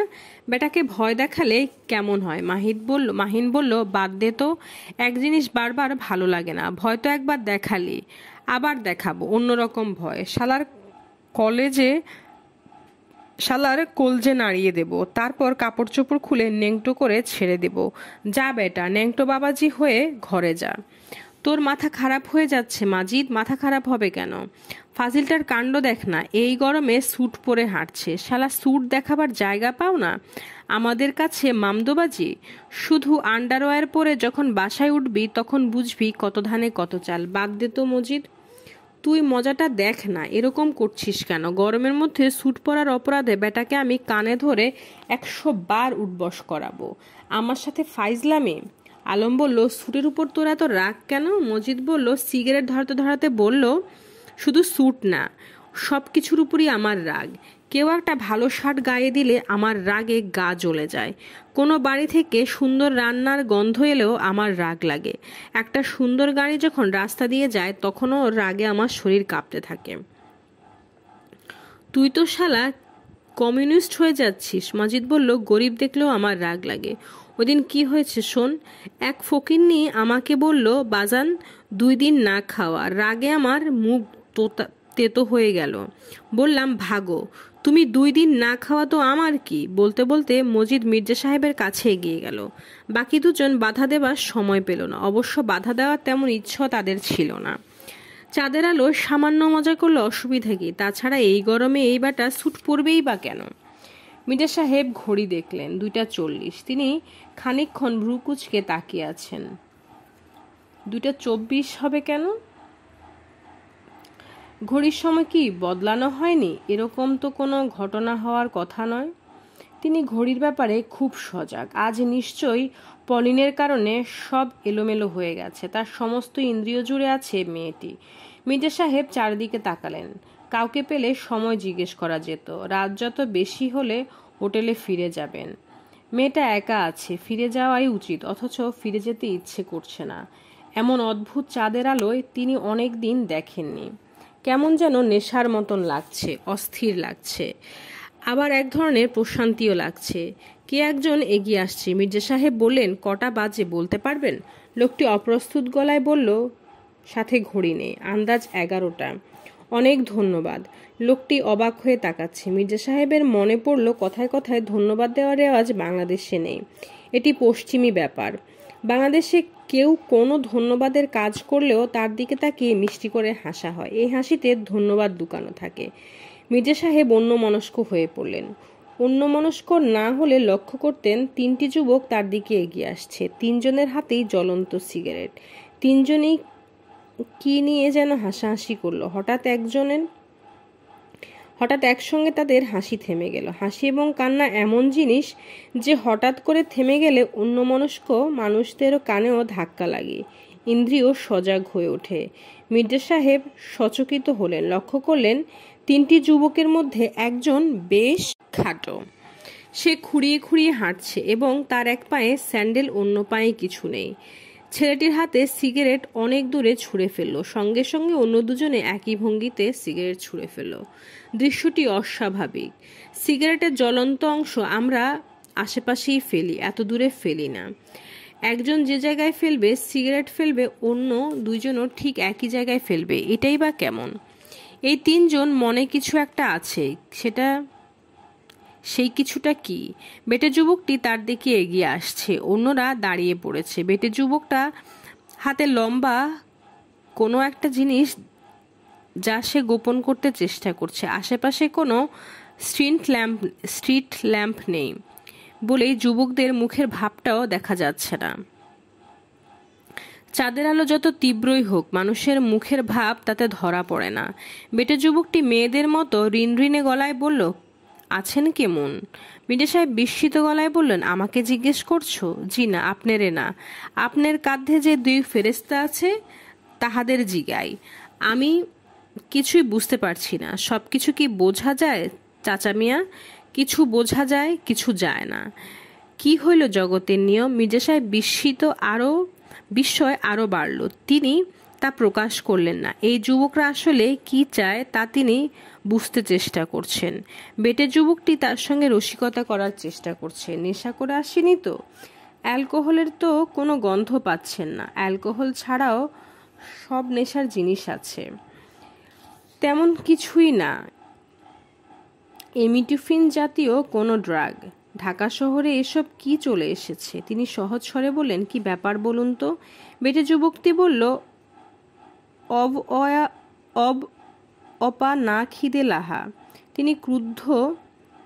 বেটাকে ভয় দেখালে কেমন হয় মাহিদ বলল মাহিন বলল বাদ দে তো এক জিনিস বারবার ভালো লাগে না ভয় তো একবার দেখালি আবার দেখাবো অন্যরকম ভয় শালার কলেজে শালার কলজে নাড়িয়ে দেব তারপর কাপড় চোপড় খুলে নেংটো করে ছেড়ে দেব যা বেটা নেংটো বাবাজি হয়ে ঘরে যা তোর মাথা খারাপ হয়ে যাচ্ছে মাজিদ মাথা খারাপ হবে কেন ফাজিলটার কাণ্ড দেখ না এই গরমে স্যুট পরে হাঁটছে শালা স্যুট দেখাবার জায়গা পাও না আমাদের কাছে মামদোবাজি শুধু আন্ডারওয়্যার পরে যখন বাসায় উঠবি তখন বুঝবি কত ধানে কত চাল বাদ দে তো মজিদ তুই মজাটা দেখ না এরকম করছিস কেন গরমের মধ্যে স্যুট পরার অপরাধে বেটাকে আমি কানে ধরে একশো বার উঠবস করাবো আমার সাথে ফাইজলামে আলম বলল স্যুটের উপর তোর এত রাগ কেন মজিদ বলল সিগারেট ধরাতে ধরাতে বলল শুধু স্যুট না সব কিছুর উপরই আমার রাগ কেউ একটা ভালো শার্ট গায়ে দিলে আমার রাগে গা জ্বলে যায় কোনো বাড়ি থেকে সুন্দর রান্নার গন্ধ এলেও আমার রাগ লাগে একটা সুন্দর গাড়ি যখন রাস্তা দিয়ে যায় তখনও রাগে আমার শরীর কাঁপতে থাকে তুই তো শালা কমিউনিস্ট হয়ে যাচ্ছিস মাজিদ বলল গরিব দেখলেও আমার রাগ লাগে ওদিন কি হয়েছে শোন এক নিয়ে আমাকে বলল বাজান দুই দিন না খাওয়া রাগে আমার মুখ তোতা তেতো হয়ে গেল বললাম ভাগো তুমি দুই দিন না খাওয়া তো আমার কি বলতে বলতে মজিদ মির্জা সাহেবের কাছে এগিয়ে গেল বাকি দুজন বাধা দেবার সময় পেল না অবশ্য বাধা দেওয়ার তেমন ইচ্ছা তাদের ছিল না চাঁদের আলো সামান্য মজা করলে অসুবিধা কি তাছাড়া এই গরমে এই বাটা স্যুট পরবেই বা কেন মির্জা সাহেব ঘড়ি দেখলেন দুইটা চল্লিশ তিনি খানিকক্ষণ ভ্রুকুচকে তাকিয়ে আছেন দুইটা চব্বিশ হবে কেন ঘড়ির সময় কি বদলানো হয়নি এরকম তো কোনো ঘটনা হওয়ার কথা নয় তিনি ঘড়ির ব্যাপারে খুব সজাগ আজ নিশ্চয়ই পলিনের কারণে সব এলোমেলো হয়ে গেছে তার সমস্ত ইন্দ্রিয় জুড়ে আছে মেয়েটি মির্জা সাহেব চারিদিকে তাকালেন কাউকে পেলে সময় জিজ্ঞেস করা যেত রাত যত বেশি হলে হোটেলে ফিরে যাবেন মেয়েটা একা আছে ফিরে যাওয়াই উচিত অথচ ফিরে যেতে ইচ্ছে করছে না এমন অদ্ভুত চাঁদের আলোয় তিনি অনেক দিন দেখেননি কেমন যেন নেশার মতন লাগছে অস্থির লাগছে আবার এক ধরনের প্রশান্তিও লাগছে কে একজন এগিয়ে আসছে মির্জা সাহেব বললেন কটা বাজে বলতে পারবেন লোকটি অপ্রস্তুত গলায় বলল সাথে ঘড়ি নেই আন্দাজ এগারোটা অনেক ধন্যবাদ লোকটি অবাক হয়ে তাকাচ্ছে মির্জা সাহেবের মনে পড়ল কথায় কথায় ধন্যবাদ দেওয়ার রেওয়াজ বাংলাদেশে নেই এটি পশ্চিমী ব্যাপার বাংলাদেশে কেউ কোনো ধন্যবাদের কাজ করলেও তার দিকে তাকে মিষ্টি করে হাসা হয় এই হাসিতে ধন্যবাদ দুকানো থাকে মির্জা সাহেব অন্য মনস্ক হয়ে পড়লেন অন্য মনস্ক না হলে লক্ষ্য করতেন তিনটি যুবক তার দিকে এগিয়ে আসছে তিনজনের হাতেই জ্বলন্ত সিগারেট তিনজনেই কি নিয়ে যেন হাসাহাসি করলো হঠাৎ একজনের হঠাৎ একসঙ্গে তাদের হাসি থেমে গেল হাসি এবং কান্না এমন জিনিস যে হঠাৎ করে থেমে গেলে অন্যমনস্ক মানুষদেরও কানেও ধাক্কা লাগে ইন্দ্রিয় সজাগ হয়ে ওঠে মির্জা সাহেব সচকিত হলেন লক্ষ্য করলেন তিনটি যুবকের মধ্যে একজন বেশ খাটো সে খুঁড়িয়ে খুঁড়িয়ে হাঁটছে এবং তার এক পায়ে স্যান্ডেল অন্য পায়ে কিছু নেই ছেলেটির হাতে সিগারেট অনেক দূরে ছুঁড়ে ফেলল সঙ্গে সঙ্গে অন্য দুজনে একই ভঙ্গিতে সিগারেট ছুঁড়ে ফেলল দৃশ্যটি অস্বাভাবিক সিগারেটের জ্বলন্ত অংশ আমরা আশেপাশেই ফেলি এত দূরে ফেলি না একজন যে জায়গায় ফেলবে সিগারেট ফেলবে অন্য দুইজনও ঠিক একই জায়গায় ফেলবে এটাই বা কেমন এই তিনজন মনে কিছু একটা আছে সেটা সেই কিছুটা কি বেটে যুবকটি তার দিকে এগিয়ে আসছে অন্যরা দাঁড়িয়ে পড়েছে বেটে যুবকটা হাতে লম্বা কোনো একটা জিনিস যা সে গোপন করতে চেষ্টা করছে আশেপাশে কোনো স্ট্রিট ল্যাম্প স্ট্রিট ল্যাম্প নেই বলেই যুবকদের মুখের ভাবটাও দেখা যাচ্ছে না চাঁদের আলো যত তীব্রই হোক মানুষের মুখের ভাব তাতে ধরা পড়ে না বেটে যুবকটি মেয়েদের মতো ঋণ ঋণে গলায় বলল আছেন কেমন মিডিয়া সাহেব বিস্মিত গলায় বললেন আমাকে জিজ্ঞেস করছো জি না আপনারে না আপনার কাঁধে যে দুই ফেরেস্তা আছে তাহাদের জিগাই আমি কিছুই বুঝতে পারছি না সব কিছু কি বোঝা যায় চাচা মিয়া কিছু বোঝা যায় কিছু যায় না কি হইল জগতের নিয়ম মির্জা সাহেব বিস্মিত আরও বিস্ময় আরও বাড়ল তিনি তা প্রকাশ করলেন না এই যুবকরা আসলে কি চায় তা তিনি বুঝতে চেষ্টা করছেন বেটে যুবকটি তার সঙ্গে রসিকতা করার চেষ্টা করছে নেশা করে আসেনি তো অ্যালকোহলের তো কোনো গন্ধ পাচ্ছেন না অ্যালকোহল ছাড়াও সব নেশার জিনিস আছে তেমন কিছুই না এমিটিফিন জাতীয় কোনো ড্রাগ ঢাকা শহরে এসব কি চলে এসেছে তিনি সহজ স্বরে বললেন কি ব্যাপার বলুন তো বেটে যুবকটি বলল অব অব অপা না খিদে লাহা তিনি ক্রুদ্ধ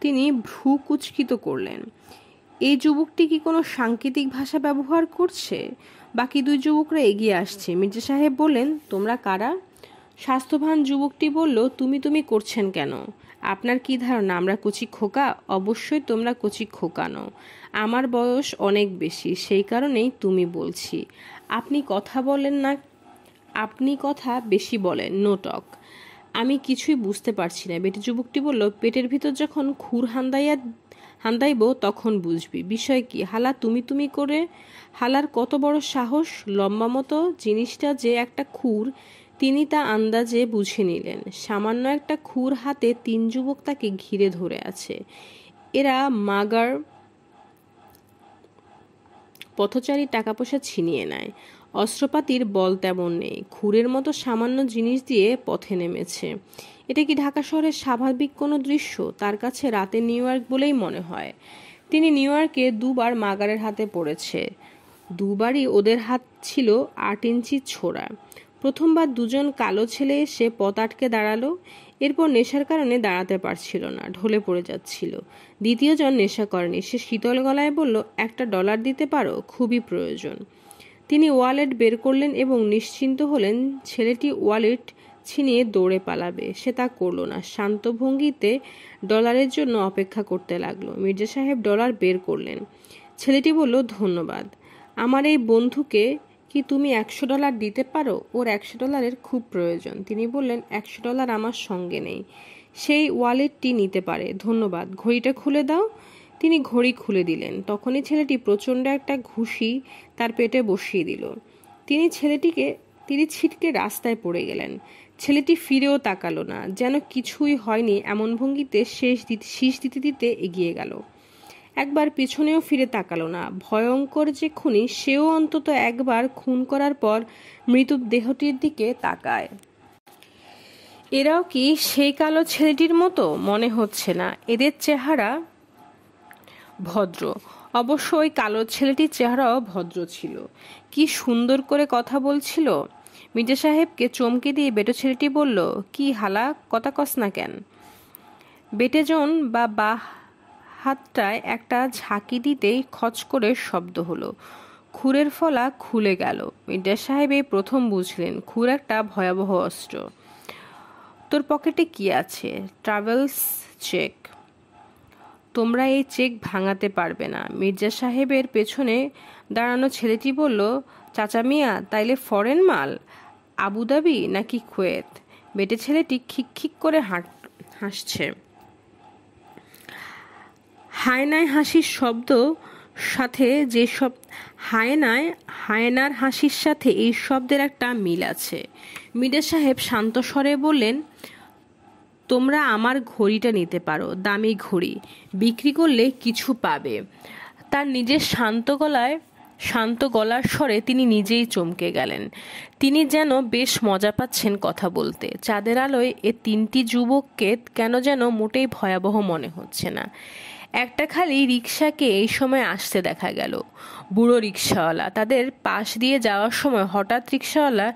তিনি ভ্রু কুচকিত করলেন এই যুবকটি কি কোনো সাংকেতিক ভাষা ব্যবহার করছে বাকি দুই যুবকরা এগিয়ে আসছে মির্জা সাহেব বললেন তোমরা কারা স্বাস্থ্যবান যুবকটি বলল তুমি তুমি করছেন কেন আপনার কি ধারণা আমরা কচি খোকা অবশ্যই তোমরা কচি খোকানো আমার বয়স অনেক বেশি সেই কারণেই তুমি বলছি আপনি কথা বলেন না আপনি কথা বেশি বলেন নো টক আমি কিছুই বুঝতে পারছি না বেটি যুবকটি বলল পেটের ভিতর যখন খুর হান্দাইয়া হান্দাইব তখন বুঝবি বিষয় কি হালা তুমি তুমি করে হালার কত বড় সাহস লম্বা মতো জিনিসটা যে একটা খুর তিনি তা আন্দাজে বুঝে নিলেন সামান্য একটা খুর হাতে তিন যুবক তাকে ঘিরে ধরে আছে এরা মাগার পথচারী টাকা পয়সা ছিনিয়ে নেয় অস্ত্রপাতির বল তেমন নেই খুরের মতো সামান্য জিনিস দিয়ে পথে নেমেছে এটা কি ঢাকা শহরের স্বাভাবিক কোনো দৃশ্য তার কাছে রাতে নিউ ইয়র্ক বলেই মনে হয় তিনি নিউ ইয়র্কে দুবার মাগারের হাতে পড়েছে দুবারই ওদের হাত ছিল আট ইঞ্চি ছোড়া প্রথমবার দুজন কালো ছেলে এসে পথ আটকে দাঁড়ালো এরপর নেশার কারণে দাঁড়াতে পারছিল না ঢলে পড়ে যাচ্ছিল দ্বিতীয়জন নেশা করেনি সে শীতল গলায় বলল একটা ডলার দিতে পারো খুবই প্রয়োজন তিনি ওয়ালেট বের করলেন এবং নিশ্চিন্ত হলেন ছেলেটি ওয়ালেট ছিনিয়ে দৌড়ে পালাবে সে তা করল না শান্ত ভঙ্গিতে ডলারের জন্য অপেক্ষা করতে লাগলো মির্জা সাহেব ডলার বের করলেন ছেলেটি বলল ধন্যবাদ আমার এই বন্ধুকে কি তুমি একশো ডলার দিতে পারো ওর একশো ডলারের খুব প্রয়োজন তিনি বললেন একশো ডলার আমার সঙ্গে নেই সেই ওয়ালেটটি নিতে পারে ধন্যবাদ ঘড়িটা খুলে দাও তিনি ঘড়ি খুলে দিলেন তখনই ছেলেটি প্রচণ্ড একটা ঘুষি তার পেটে বসিয়ে দিল তিনি ছেলেটিকে তিনি ছিটকে রাস্তায় পড়ে গেলেন ছেলেটি ফিরেও তাকালো না যেন কিছুই হয়নি এমন ভঙ্গিতে শেষ দিতে শীষ দিতে দিতে এগিয়ে গেল একবার পেছনেও ফিরে তাকালো না ভয়ঙ্কর যে খুনি সেও অন্তত একবার খুন করার পর মৃত দেহটির দিকে তাকায় এরাও কি সেই কালো ছেলেটির মতো মনে হচ্ছে না এদের চেহারা ভদ্র অবশ্য ওই কালো ছেলেটির চেহারাও ভদ্র ছিল কি সুন্দর করে কথা বলছিল মির্জা সাহেবকে চমকে দিয়ে বেটো ছেলেটি বলল কি হালা কথা কস না কেন বেটেজন বা বা হাতটায় একটা ঝাঁকি দিতেই খচ করে শব্দ হলো খুরের ফলা খুলে গেল মির্জা সাহেব এই প্রথম বুঝলেন খুর একটা ভয়াবহ অস্ত্র তোর পকেটে কি আছে ট্রাভেলস চেক তোমরা এই চেক ভাঙাতে পারবে না মির্জা সাহেবের পেছনে দাঁড়ানো ছেলেটি বলল চাচা মিয়া তাইলে ফরেন মাল আবুধাবি নাকি কুয়েত বেটে ছেলেটি খিক খিক করে হাঁট হাসছে হায়নায় হাসির শব্দ সাথে যে সব হায়নায় হায়নার হাসির সাথে এই শব্দের একটা মিল আছে মির্জা সাহেব শান্ত স্বরে বললেন তোমরা আমার ঘড়িটা নিতে পারো দামি ঘড়ি বিক্রি করলে কিছু পাবে তার নিজের শান্ত গলায় শান্ত গলার স্বরে তিনি নিজেই চমকে গেলেন তিনি যেন বেশ মজা পাচ্ছেন কথা বলতে চাঁদের আলোয় এ তিনটি যুবককে কেন যেন মোটেই ভয়াবহ মনে হচ্ছে না একটা খালি রিক্সাকে এই সময় আসতে দেখা গেল বুড়ো রিক্সাওয়ালা তাদের পাশ দিয়ে যাওয়ার সময় হঠাৎ রিক্সাওয়ালা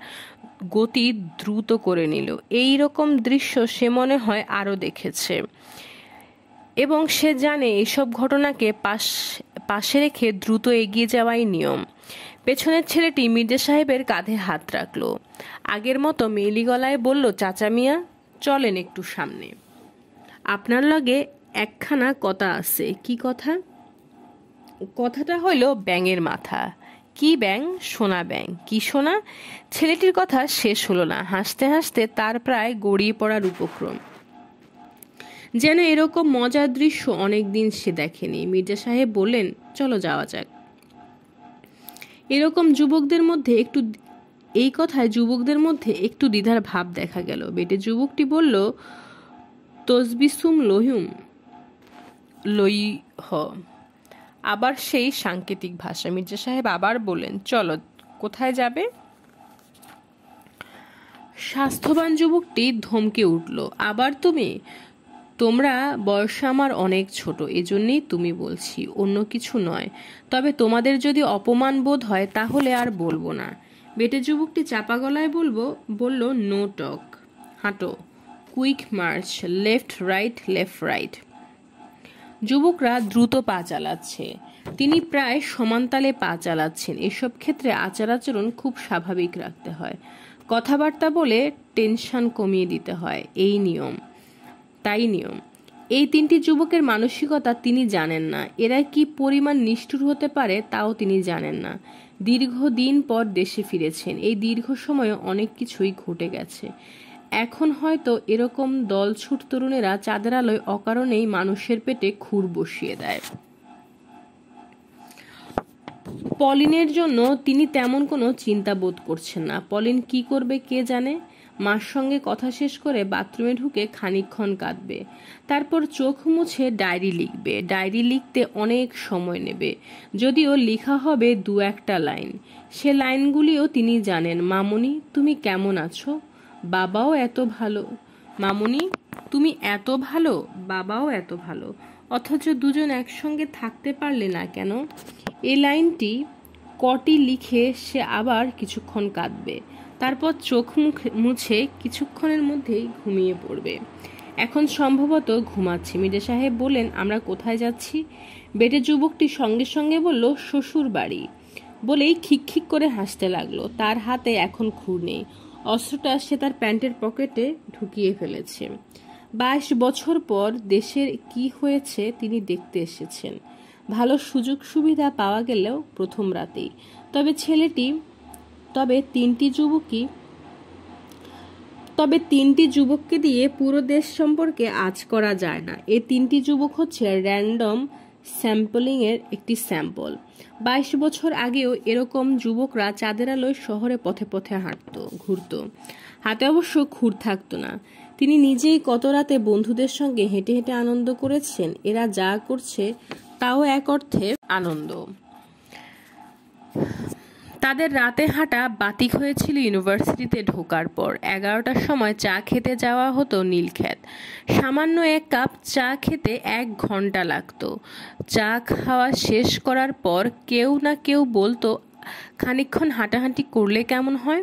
গতি দ্রুত করে নিল এই রকম দৃশ্য সে মনে হয় আরও দেখেছে এবং সে জানে এসব ঘটনাকে পাশ পাশে রেখে দ্রুত এগিয়ে যাওয়াই নিয়ম পেছনের ছেলেটি মির্জা সাহেবের কাঁধে হাত রাখল আগের মতো মেলি গলায় বলল চাচা মিয়া চলেন একটু সামনে আপনার লগে একখানা কথা আছে কি কথা কথাটা হইল ব্যাঙের মাথা কি ব্যাং সোনা ব্যাং কি সোনা ছেলেটির কথা শেষ হলো না হাসতে হাসতে তার প্রায় গড়িয়ে পড়ার উপক্রম যেন এরকম মজার দৃশ্য অনেকদিন সে দেখেনি মির্জা সাহেব বললেন চলো যাওয়া যাক এরকম যুবকদের মধ্যে একটু এই কথায় যুবকদের মধ্যে একটু দ্বিধার ভাব দেখা গেল বেটে যুবকটি বলল তসবিসুম লহিউম লই হ আবার সেই সাংকেতিক ভাষা মির্জা সাহেব আবার বলেন চলো কোথায় যাবে স্বাস্থ্যবান যুবকটি ধমকে উঠল আবার তুমি তোমরা বয়স আমার অনেক ছোট এজন্যেই তুমি বলছি অন্য কিছু নয় তবে তোমাদের যদি অপমান বোধ হয় তাহলে আর বলবো না বেটে যুবকটি চাপা গলায় বলবো বলল নো টক হাঁটো quick march left right left right যুবকরা দ্রুত পা চালাচ্ছে তিনি প্রায় সমানতালে পা চালাচ্ছেন এসব ক্ষেত্রে আচার আচরণ খুব স্বাভাবিক রাখতে হয় কথাবার্তা বলে টেনশন কমিয়ে দিতে হয় এই নিয়ম তাই নিয়ম এই তিনটি যুবকের মানসিকতা তিনি জানেন না এরা কি পরিমাণ নিষ্ঠুর হতে পারে তাও তিনি জানেন না দীর্ঘদিন পর দেশে ফিরেছেন এই দীর্ঘ সময়ে অনেক কিছুই ঘটে গেছে এখন হয়তো এরকম দল ছুট তরুণেরা চাঁদের আলোয় অকারণেই মানুষের পেটে খুর বসিয়ে দেয় পলিনের জন্য তিনি তেমন কোনো চিন্তা বোধ করছেন না পলিন কি করবে কে জানে মার সঙ্গে কথা শেষ করে বাথরুমে ঢুকে খানিকক্ষণ কাঁদবে তারপর চোখ মুছে ডায়েরি লিখবে ডায়েরি লিখতে অনেক সময় নেবে যদিও লেখা হবে দু একটা লাইন সে লাইনগুলিও তিনি জানেন মামনি তুমি কেমন আছো বাবাও এত ভালো মামুনি তুমি এত ভালো বাবাও এত ভালো অথচ দুজন একসঙ্গে থাকতে পারলে না কেন এ লাইনটি কটি লিখে সে আবার কিছুক্ষণ কাঁদবে তারপর চোখ মুখ মুছে কিছুক্ষণের মধ্যেই ঘুমিয়ে পড়বে এখন সম্ভবত ঘুমাচ্ছি মির্জা সাহেব বললেন আমরা কোথায় যাচ্ছি বেটে যুবকটি সঙ্গে সঙ্গে বলল শ্বশুর বাড়ি বলেই খিক করে হাসতে লাগলো তার হাতে এখন খুর নেই অস্ত্রটা সে তার প্যান্টের পকেটে ঢুকিয়ে ফেলেছে বাইশ বছর পর দেশের কি হয়েছে তিনি দেখতে এসেছেন ভালো সুযোগ সুবিধা পাওয়া গেলেও প্রথম রাতেই তবে ছেলেটি তবে তিনটি যুবকই তবে তিনটি যুবককে দিয়ে পুরো দেশ সম্পর্কে আজ করা যায় না এই তিনটি যুবক হচ্ছে র্যান্ডম স্যাম্পলিংয়ের একটি স্যাম্পল বাইশ বছর আগেও এরকম যুবকরা চাঁদের আলোয় শহরে পথে পথে হাঁটত ঘুরত হাতে অবশ্য খুর থাকতো না তিনি নিজেই কত রাতে বন্ধুদের সঙ্গে হেঁটে হেঁটে আনন্দ করেছেন এরা যা করছে তাও এক অর্থে আনন্দ তাদের রাতে হাঁটা বাতিক হয়েছিল ইউনিভার্সিটিতে ঢোকার পর এগারোটার সময় চা খেতে যাওয়া হতো নীলক্ষেত সামান্য এক কাপ চা খেতে এক ঘন্টা লাগত চা খাওয়া শেষ করার পর কেউ না কেউ বলতো খানিক্ষণ হাঁটাহাঁটি করলে কেমন হয়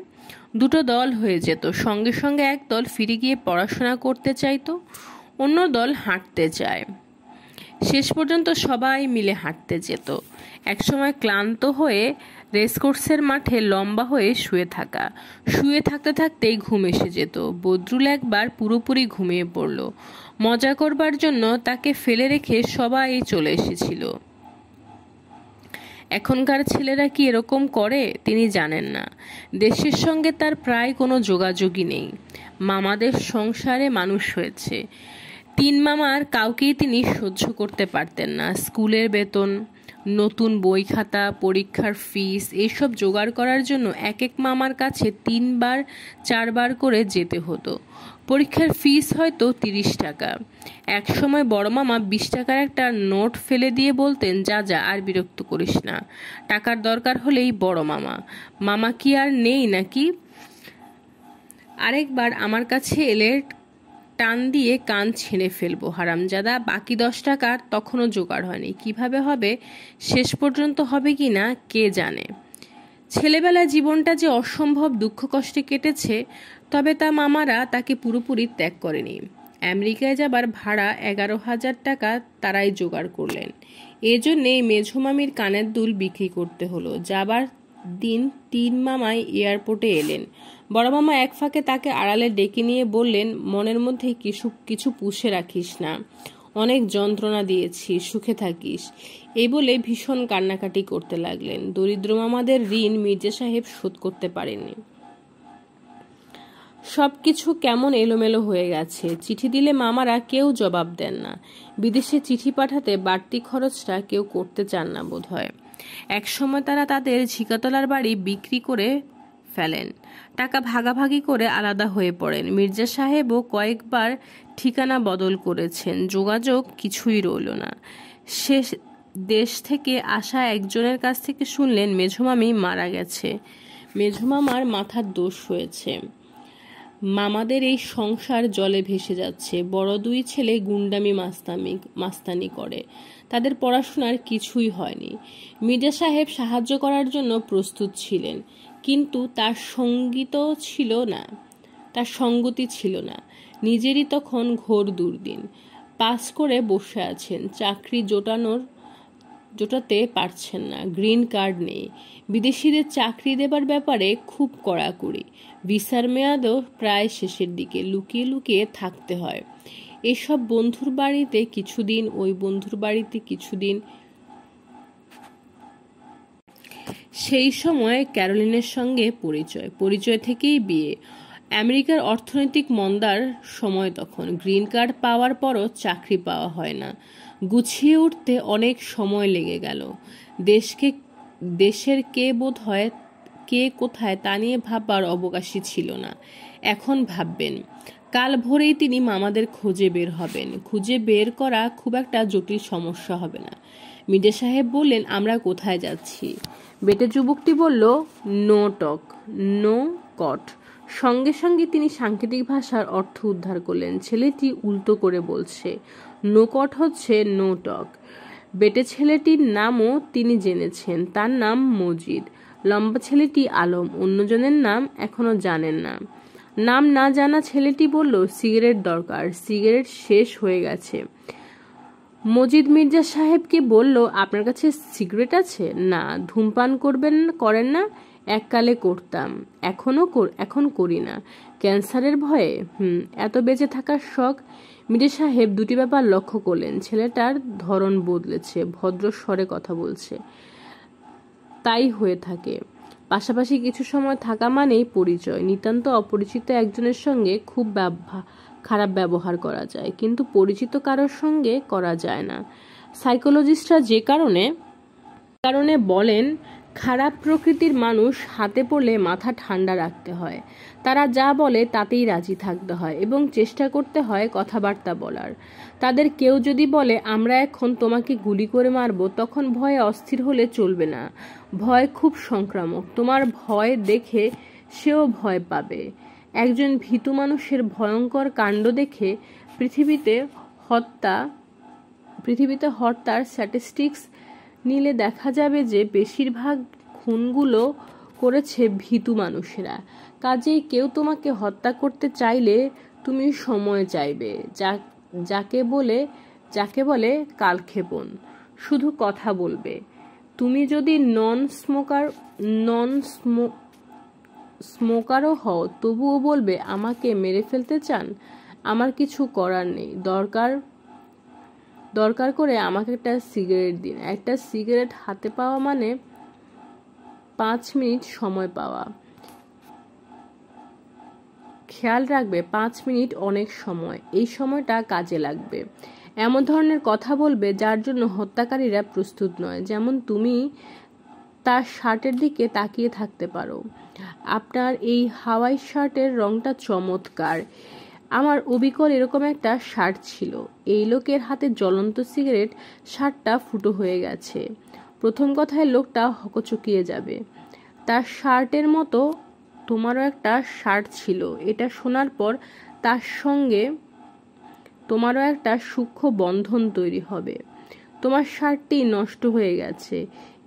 দুটো দল হয়ে যেত সঙ্গে সঙ্গে এক দল ফিরে গিয়ে পড়াশোনা করতে চাইতো অন্য দল হাঁটতে চায় শেষ পর্যন্ত সবাই মিলে হাঁটতে যেত একসময় ক্লান্ত হয়ে রেসকোর্সের মাঠে লম্বা হয়ে শুয়ে থাকা শুয়ে থাকতে থাকতেই ঘুম এসে যেত বদরুল একবার পুরোপুরি ঘুমিয়ে পড়ল মজা করবার জন্য তাকে ফেলে রেখে সবাই চলে এসেছিল এখনকার ছেলেরা কি এরকম করে তিনি জানেন না দেশের সঙ্গে তার প্রায় কোনো যোগাযোগই নেই মামাদের সংসারে মানুষ হয়েছে তিন মামার কাউকেই তিনি সহ্য করতে পারতেন না স্কুলের বেতন নতুন বই খাতা পরীক্ষার ফিস এসব জোগাড় করার জন্য এক এক মামার কাছে তিনবার চারবার করে যেতে হতো পরীক্ষার ফিস হয়তো তিরিশ টাকা এক সময় বড় মামা বিশ টাকার একটা নোট ফেলে দিয়ে বলতেন যা যা আর বিরক্ত করিস না টাকার দরকার হলেই বড় মামা মামা কি আর নেই নাকি আরেকবার আমার কাছে এলে টান দিয়ে কান ছেড়ে ফেলবো হারামজাদা বাকি দশ টাকার তখনও জোগাড় হয়নি কিভাবে হবে শেষ পর্যন্ত হবে কি না কে জানে ছেলেবেলা জীবনটা যে অসম্ভব দুঃখ কষ্টে কেটেছে তবে তা মামারা তাকে পুরোপুরি ত্যাগ করেনি আমেরিকায় যাবার ভাড়া এগারো হাজার টাকা তারাই জোগাড় করলেন এজন্যে মামির কানের দুল বিক্রি করতে হলো যাবার দিন তিন মামাই এয়ারপোর্টে এলেন বড় মামা এক ফাঁকে তাকে আড়ালে ডেকে নিয়ে বললেন মনের মধ্যে কিছু কিছু পুষে রাখিস না অনেক যন্ত্রণা দিয়েছি সুখে থাকিস এই বলে ভীষণ কান্নাকাটি করতে লাগলেন দরিদ্র মামাদের ঋণ মির্জা সাহেব শোধ করতে পারেননি সব কিছু কেমন এলোমেলো হয়ে গেছে চিঠি দিলে মামারা কেউ জবাব দেন না বিদেশে চিঠি পাঠাতে বাড়তি খরচটা কেউ করতে চান না বোধ হয় একসময় তারা তাদের ঝিকাতলার বাড়ি বিক্রি করে ফেলেন টাকা ভাগাভাগি করে আলাদা হয়ে পড়েন মির্জা সাহেবও কয়েকবার ঠিকানা বদল করেছেন যোগাযোগ কিছুই রইল না শেষ দেশ থেকে আসা একজনের কাছ থেকে শুনলেন মেঝুমামি মারা গেছে মেঝোমামার মাথার দোষ হয়েছে মামাদের এই সংসার জলে ভেসে যাচ্ছে বড় দুই ছেলে গুন্ডামি মাস্তামি মাস্তানি করে তাদের পড়াশোনার কিছুই হয়নি মির্জা সাহেব সাহায্য করার জন্য প্রস্তুত ছিলেন কিন্তু তার সঙ্গীত ছিল না তার সঙ্গতি ছিল না নিজেরই তখন ঘোর দুর্দিন পাস করে বসে আছেন চাকরি জোটানোর জোটাতে পারছেন না গ্রিন কার্ড নেই বিদেশিদের চাকরি দেবার ব্যাপারে খুব কড়াকড়ি ভিসার মেয়াদও প্রায় শেষের দিকে লুকিয়ে লুকিয়ে থাকতে হয় এসব বন্ধুর বাড়িতে কিছুদিন ওই বন্ধুর বাড়িতে কিছুদিন সেই সময় ক্যারোলিনের সঙ্গে পরিচয় পরিচয় থেকেই বিয়ে আমেরিকার অর্থনৈতিক মন্দার সময় তখন গ্রিন কার্ড পাওয়ার পরও চাকরি পাওয়া হয় না গুছিয়ে উঠতে অনেক সময় লেগে গেল দেশকে দেশের কে বোধ হয় কে কোথায় তা নিয়ে ভাববার অবকাশই ছিল না এখন ভাববেন কাল ভোরেই তিনি মামাদের খুঁজে বের হবেন খুঁজে বের করা খুব একটা জটিল সমস্যা হবে না মির্জা সাহেব বললেন আমরা কোথায় যাচ্ছি বেটে যুবকটি বলল নো টক নো কট সঙ্গে সঙ্গে তিনি সাংকেতিক ভাষার অর্থ উদ্ধার করলেন ছেলেটি উল্টো করে বলছে নো কট হচ্ছে নো টক বেটে ছেলেটির নামও তিনি জেনেছেন তার নাম মজিদ লম্বা ছেলেটি আলম অন্যজনের নাম এখনও জানেন না নাম না জানা ছেলেটি বলল সিগারেট দরকার সিগারেট শেষ হয়ে গেছে মজিদ মির্জা সাহেবকে বলল আপনার কাছে সিগারেট আছে না ধূমপান করবেন করেন না এককালে করতাম এখনও এখন করি না ক্যান্সারের ভয়ে হুম এত বেঁচে থাকার শখ মির্জা সাহেব দুটি ব্যাপার লক্ষ্য করলেন ছেলেটার ধরন বদলেছে ভদ্র স্বরে কথা বলছে তাই হয়ে থাকে পাশাপাশি কিছু সময় থাকা মানেই পরিচয় নিতান্ত অপরিচিত একজনের সঙ্গে খুব খারাপ ব্যবহার করা যায় কিন্তু পরিচিত কারোর সঙ্গে করা যায় না সাইকোলজিস্টরা যে কারণে কারণে বলেন খারাপ প্রকৃতির মানুষ হাতে পড়লে মাথা ঠান্ডা রাখতে হয় তারা যা বলে তাতেই রাজি থাকতে হয় এবং চেষ্টা করতে হয় কথাবার্তা বলার তাদের কেউ যদি বলে আমরা এখন তোমাকে গুলি করে মারব তখন ভয়ে অস্থির হলে চলবে না ভয় খুব সংক্রামক তোমার ভয় দেখে সেও ভয় পাবে একজন ভীতু মানুষের ভয়ঙ্কর কাণ্ড দেখে পৃথিবীতে হত্যা পৃথিবীতে হত্যার স্ট্যাটিস্টিক্স নিলে দেখা যাবে যে বেশিরভাগ খুনগুলো করেছে ভীতু মানুষেরা কাজেই কেউ তোমাকে হত্যা করতে চাইলে তুমি সময় চাইবে যা যাকে বলে যাকে বলে কালক্ষেপণ শুধু কথা বলবে তুমি যদি নন স্মোকার নন স্মো স্মোকারও হও তবুও বলবে আমাকে মেরে ফেলতে চান আমার কিছু করার নেই দরকার দরকার করে আমাকে একটা সিগারেট দিন একটা সিগারেট হাতে পাওয়া মানে পাঁচ মিনিট সময় পাওয়া খেয়াল রাখবে পাঁচ মিনিট অনেক সময় এই সময়টা কাজে লাগবে এমন ধরনের কথা বলবে যার জন্য হত্যাকারীরা প্রস্তুত নয় যেমন তুমি তার শার্টের দিকে তাকিয়ে থাকতে পারো আপনার এই হাওয়াই শার্টের রংটা চমৎকার আমার অবিকল এরকম একটা শার্ট ছিল এই লোকের হাতে জ্বলন্ত সিগারেট শার্টটা ফুটো হয়ে গেছে প্রথম কথায় লোকটা হকচকিয়ে যাবে তার শার্টের মতো তোমারও একটা শার্ট ছিল এটা শোনার পর তার সঙ্গে তোমারও একটা সূক্ষ্ম বন্ধন তৈরি হবে তোমার শার্টটি নষ্ট হয়ে গেছে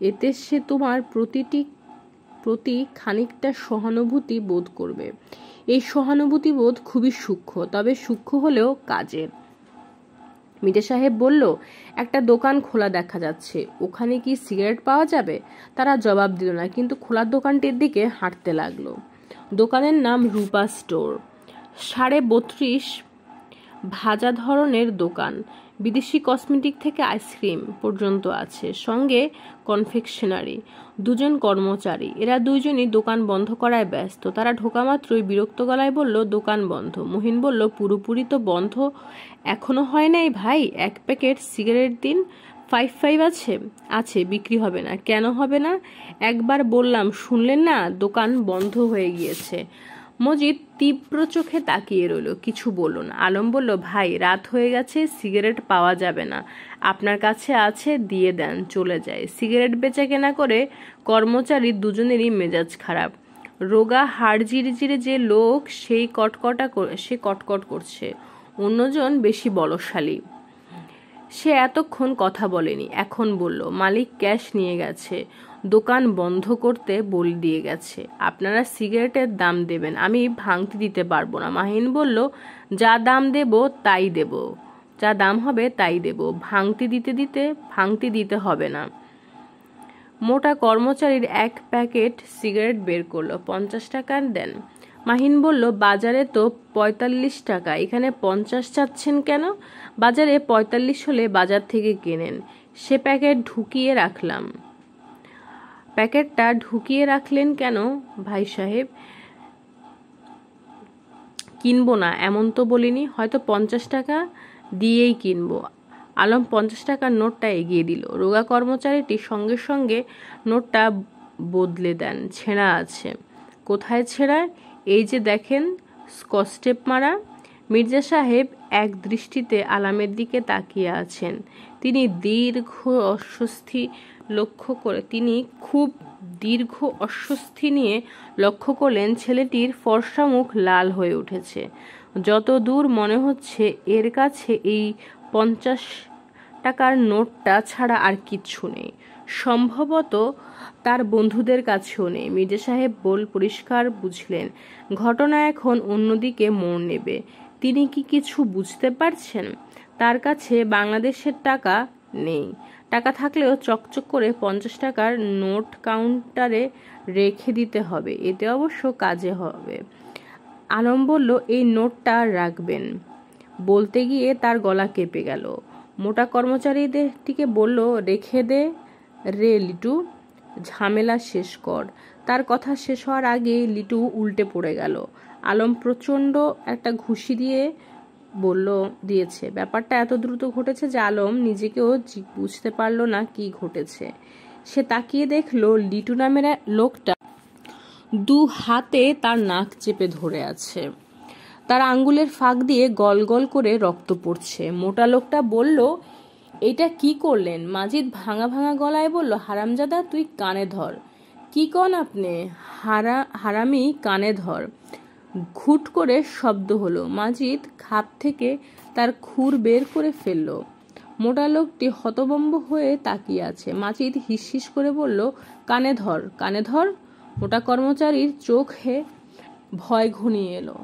এতে সে তোমার প্রতিটি প্রতি খানিকটা সহানুভূতি বোধ করবে এই সহানুভূতি বোধ খুবই সূক্ষ্ম তবে সূক্ষ্ম হলেও কাজের মিটা সাহেব বলল একটা দোকান খোলা দেখা যাচ্ছে ওখানে কি সিগারেট পাওয়া যাবে তারা জবাব দিল না কিন্তু খোলা দোকানটির দিকে হাঁটতে লাগলো দোকানের নাম রূপা স্টোর সাড়ে বত্রিশ ভাজা ধরনের দোকান বিদেশি কসমেটিক থেকে আইসক্রিম পর্যন্ত আছে সঙ্গে কনফেকশনারি দুজন কর্মচারী এরা দুজনই দোকান বন্ধ করায় ব্যস্ত তারা ঢোকা মাত্রই বিরক্ত গলায় বলল দোকান বন্ধ মহিন বলল পুরোপুরি তো বন্ধ এখনো হয় নাই ভাই এক প্যাকেট সিগারেট দিন ফাইভ ফাইভ আছে আছে বিক্রি হবে না কেন হবে না একবার বললাম শুনলেন না দোকান বন্ধ হয়ে গিয়েছে মজিদ তীব্র চোখে তাকিয়ে রইল কিছু বলুন আলম বলল ভাই রাত হয়ে গেছে সিগারেট পাওয়া যাবে না আপনার কাছে আছে দিয়ে দেন চলে যায় সিগারেট বেচা কেনা করে কর্মচারী দুজনেরই মেজাজ খারাপ রোগা হাড় জিরে যে লোক সেই কটকটা সে কটকট করছে অন্যজন বেশি বলশালী সে এতক্ষণ কথা বলেনি এখন বলল মালিক ক্যাশ নিয়ে গেছে দোকান বন্ধ করতে বল দিয়ে গেছে আপনারা সিগারেটের দাম দেবেন আমি ভাঙতে দিতে পারবো না মাহিন বলল যা দাম দেব তাই দেব যা দাম হবে তাই দেব ভাঙতে দিতে দিতে ভাঙতে দিতে হবে না মোটা কর্মচারীর এক প্যাকেট সিগারেট বের করলো পঞ্চাশ টাকার দেন মাহিন বলল বাজারে তো পঁয়তাল্লিশ টাকা এখানে পঞ্চাশ চাচ্ছেন কেন বাজারে পঁয়তাল্লিশ হলে বাজার থেকে কেনেন সে প্যাকেট ঢুকিয়ে রাখলাম প্যাকেটটা ঢুকিয়ে রাখলেন কেন ভাই সাহেব কিনবো না এমন তো বলিনি হয়তো পঞ্চাশ টাকা দিয়েই কিনবো আলম পঞ্চাশ টাকার নোটটা এগিয়ে দিল রোগা কর্মচারীটি সঙ্গে সঙ্গে নোটটা বদলে দেন ছেঁড়া আছে কোথায় ছেঁড়া এই যে দেখেন স্কস্টেপ মারা মির্জা সাহেব এক দৃষ্টিতে আলামের দিকে তাকিয়ে আছেন তিনি দীর্ঘ অস্বস্তি লক্ষ্য করে তিনি খুব দীর্ঘ অস্বস্তি নিয়ে লক্ষ্য করলেন ছেলেটির ফর্সা মুখ লাল হয়ে উঠেছে যত দূর মনে হচ্ছে এর কাছে এই পঞ্চাশ টাকার নোটটা ছাড়া আর কিচ্ছু নেই সম্ভবত তার বন্ধুদের কাছেও নেই মির্জা সাহেব বোল পরিষ্কার বুঝলেন ঘটনা এখন অন্যদিকে মোড় নেবে তিনি কি কিছু বুঝতে পারছেন তার কাছে বাংলাদেশের টাকা নেই টাকা থাকলেও চকচক করে পঞ্চাশ টাকার নোট কাউন্টারে রেখে দিতে হবে এতে অবশ্য কাজে হবে আলম বলল এই নোটটা রাখবেন বলতে গিয়ে তার গলা কেঁপে গেল মোটা কর্মচারীদেরটিকে বলল রেখে দে রে লিটু ঝামেলা শেষ কর তার কথা শেষ হওয়ার আগে লিটু উল্টে পড়ে গেল আলম প্রচণ্ড একটা ঘুষি দিয়ে বলল দিয়েছে ব্যাপারটা এত দ্রুত ঘটেছে যে আলম নিজেকেও বুঝতে পারল না কি ঘটেছে সে তাকিয়ে দেখল লিটু নামের লোকটা দু হাতে তার নাক চেপে ধরে আছে তার আঙ্গুলের ফাঁক দিয়ে গল গল করে রক্ত পড়ছে মোটা লোকটা বলল এটা কি করলেন মাজিদ ভাঙা ভাঙা গলায় বলল হারামজাদা তুই কানে ধর কি কন আপনি হারা হারামি কানে ধর ঘুট করে শব্দ হলো মাজিদ খাপ থেকে তার খুর বের করে ফেলল মোটা লোকটি হতবম্ব হয়ে তাকিয়ে আছে মাজিদ হিসহিস করে বলল কানে ধর কানে ধর মোটা কর্মচারীর চোখে ভয় ঘনিয়ে এলো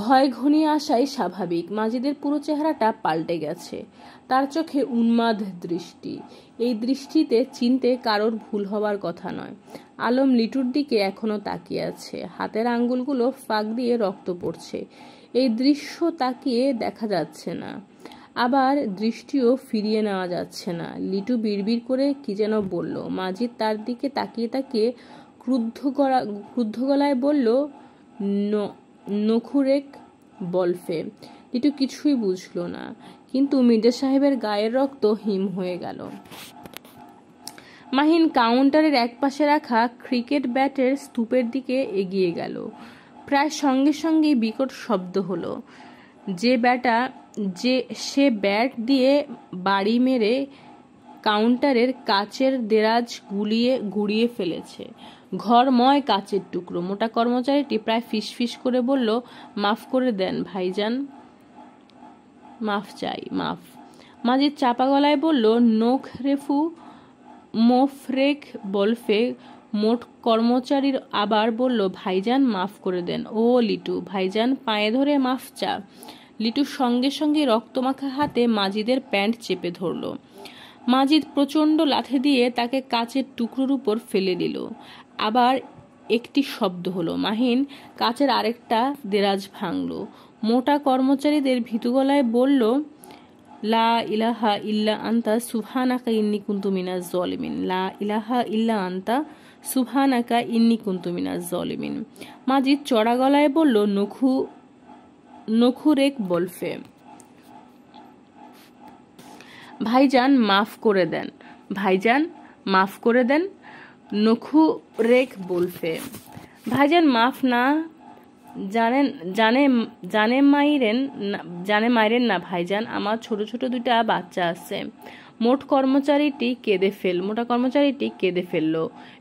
ভয় ঘনিয়ে আসাই স্বাভাবিক মাজিদের পুরো চেহারাটা পাল্টে গেছে তার চোখে উন্মাদ দৃষ্টি এই দৃষ্টিতে চিনতে কারোর ভুল হবার কথা নয় আলম লিটুর দিকে এখনো তাকিয়ে আছে হাতের আঙ্গুলগুলো ফাঁক দিয়ে রক্ত পড়ছে এই দৃশ্য তাকিয়ে দেখা যাচ্ছে না আবার দৃষ্টিও ফিরিয়ে নেওয়া যাচ্ছে না লিটু বিড়বিড় করে কি যেন বলল মাজিদ তার দিকে তাকিয়ে তাকিয়ে ক্রুদ্ধ গলা ক্রুদ্ধ গলায় বলল ন নখুরেক বলফে টিটু কিছুই বুঝল না কিন্তু মির্জা সাহেবের গায়ের রক্ত হিম হয়ে গেল মাহিন কাউন্টারের একপাশে রাখা ক্রিকেট ব্যাটের স্তূপের দিকে এগিয়ে গেল প্রায় সঙ্গে সঙ্গেই বিকট শব্দ হলো যে ব্যাটা যে সে ব্যাট দিয়ে বাড়ি মেরে কাউন্টারের কাচের দেরাজ গুলিয়ে গুড়িয়ে ফেলেছে ঘরময় কাচের টুকরো মোটা কর্মচারীটি প্রায় ফিস ফিস করে বলল মাফ করে দেন ভাইজান মাফ চাই মাফ মাঝির চাপা গলায় বলল নোখ রেফু মোফরেক বলফে মোট কর্মচারীর আবার বলল ভাইজান মাফ করে দেন ও লিটু ভাইজান পায়ে ধরে মাফ চা লিটুর সঙ্গে সঙ্গে রক্তমাখা হাতে মাজিদের প্যান্ট চেপে ধরল মাজিদ প্রচণ্ড লাথে দিয়ে তাকে কাচের টুকরোর উপর ফেলে দিল আবার একটি শব্দ হলো মাহিন কাচের আরেকটা দেরাজ ভাঙল মোটা কর্মচারীদের ভীতু গলায় বলল লা ইলাহা ইল্লা আন্তা সুভানাকা ইন্নি কুন্তুমিনা জলিমিন লা ইলাহা ইল্লা আন্তা সুভানাকা ইন্নি কুন্তুমিনা জলিমিন মাজিদ চড়া গলায় বলল নখু নখুরেক বলফে ভাইজান মাফ করে দেন ভাইজান মাফ করে দেন নখু রেখ বলফে ভাইজান মাফ না জানেন জানে জানে মাইরেন জানে মাইরেন না ভাইজান আমার ছোট ছোট দুইটা বাচ্চা আছে মোট কর্মচারীটি কেঁদে ফেল মোটা কর্মচারীটি কেঁদে ফেলল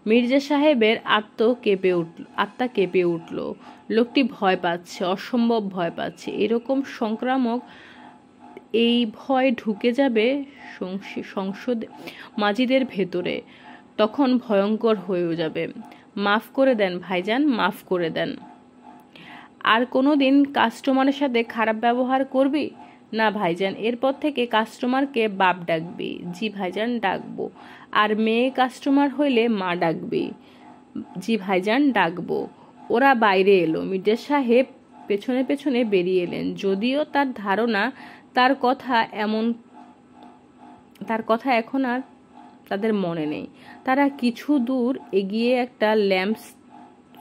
মির্জা সাহেবের আত্ম কেঁপে উঠল আত্মা কেঁপে উঠল লোকটি ভয় পাচ্ছে অসম্ভব ভয় পাচ্ছে এরকম সংক্রামক এই ভয় ঢুকে যাবে সংসদ মাজিদের ভেতরে তখন ভয়ঙ্কর হয়েও যাবে মাফ করে দেন ভাইজান মাফ করে দেন আর কোনো দিন কাস্টমারের সাথে খারাপ ব্যবহার করবি না ভাইজান এরপর থেকে কাস্টমারকে বাপ ডাকবি জি ভাইজান ডাকবো আর মেয়ে কাস্টমার হইলে মা ডাকবি জি ভাইজান ডাকবো ওরা বাইরে এলো মির্জা সাহেব পেছনে পেছনে বেরিয়ে এলেন যদিও তার ধারণা তার কথা এমন তার কথা এখন আর তাদের মনে নেই তারা কিছু দূর এগিয়ে একটা ল্যাম্প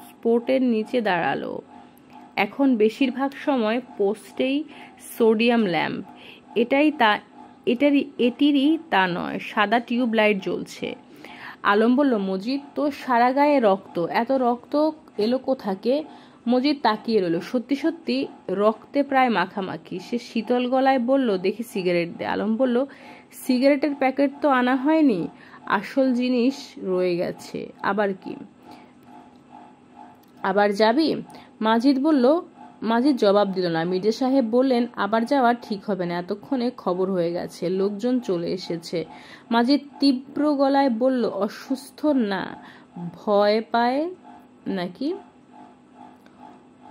স্পোর্টের নিচে দাঁড়ালো এখন বেশিরভাগ সময় পোস্টেই সোডিয়াম ল্যাম্প এটাই তা এটারই এটিরই তা নয় সাদা টিউব লাইট জ্বলছে আলম বলল মজিদ তো সারা গায়ে রক্ত এত রক্ত এলো কোথাকে মজিদ তাকিয়ে রইল সত্যি সত্যি রক্তে প্রায় মাখামাখি সে শীতল গলায় বলল দেখি সিগারেট দে আলম বলল সিগারেটের প্যাকেট তো আনা হয়নি আসল জিনিস রয়ে গেছে আবার কি আবার যাবি মাজিদ বলল মাজিদ জবাব দিল না মির্জা সাহেব বললেন আবার যাওয়া ঠিক হবে না এতক্ষণে খবর হয়ে গেছে লোকজন চলে এসেছে মাজিদ তীব্র গলায় বলল অসুস্থ না ভয় পায় নাকি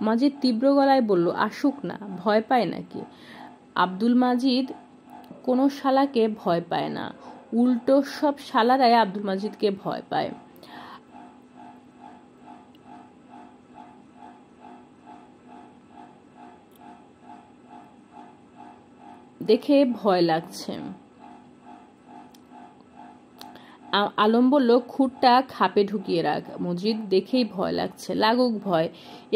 মাজিদ তীব্র গলায় বলল আসুক না ভয় পায় নাকি আব্দুল মাজিদ কোনো শালাকে ভয় পায় না উল্টো সব শালারাই আব্দুল মাজিদকে ভয় পায় দেখে ভয় লাগছে আলম বলল খুরটা খাপে ঢুকিয়ে রাখ মজিদ দেখেই ভয় লাগছে লাগুক ভয়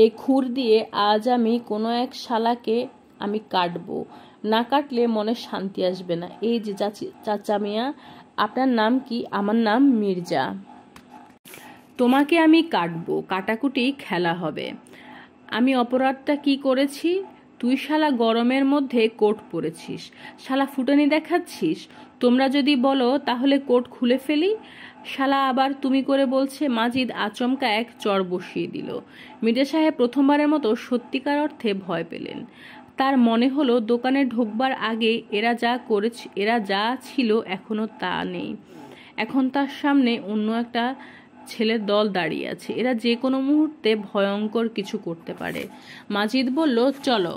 এই খুর দিয়ে আজ আমি কোনো এক শালাকে আমি কাটবো না কাটলে মনে শান্তি আসবে না এই যে চাচি চাচা মিয়া আপনার নাম কি আমার নাম মির্জা তোমাকে আমি কাটবো কাটাকুটি খেলা হবে আমি অপরাধটা কি করেছি তুই শালা গরমের মধ্যে কোট পরেছিস শালা ফুটানি দেখাচ্ছিস তোমরা যদি বলো তাহলে কোট খুলে ফেলি শালা আবার তুমি করে বলছে মাজিদ আচমকা এক চর বসিয়ে দিল মির্জা সাহেব প্রথমবারের মতো সত্যিকার অর্থে ভয় পেলেন তার মনে হলো দোকানে ঢুকবার আগে এরা যা করেছে এরা যা ছিল এখনও তা নেই এখন তার সামনে অন্য একটা ছেলের দল দাঁড়িয়ে আছে এরা যে কোনো মুহূর্তে ভয়ঙ্কর কিছু করতে পারে মাজিদ বলল চলো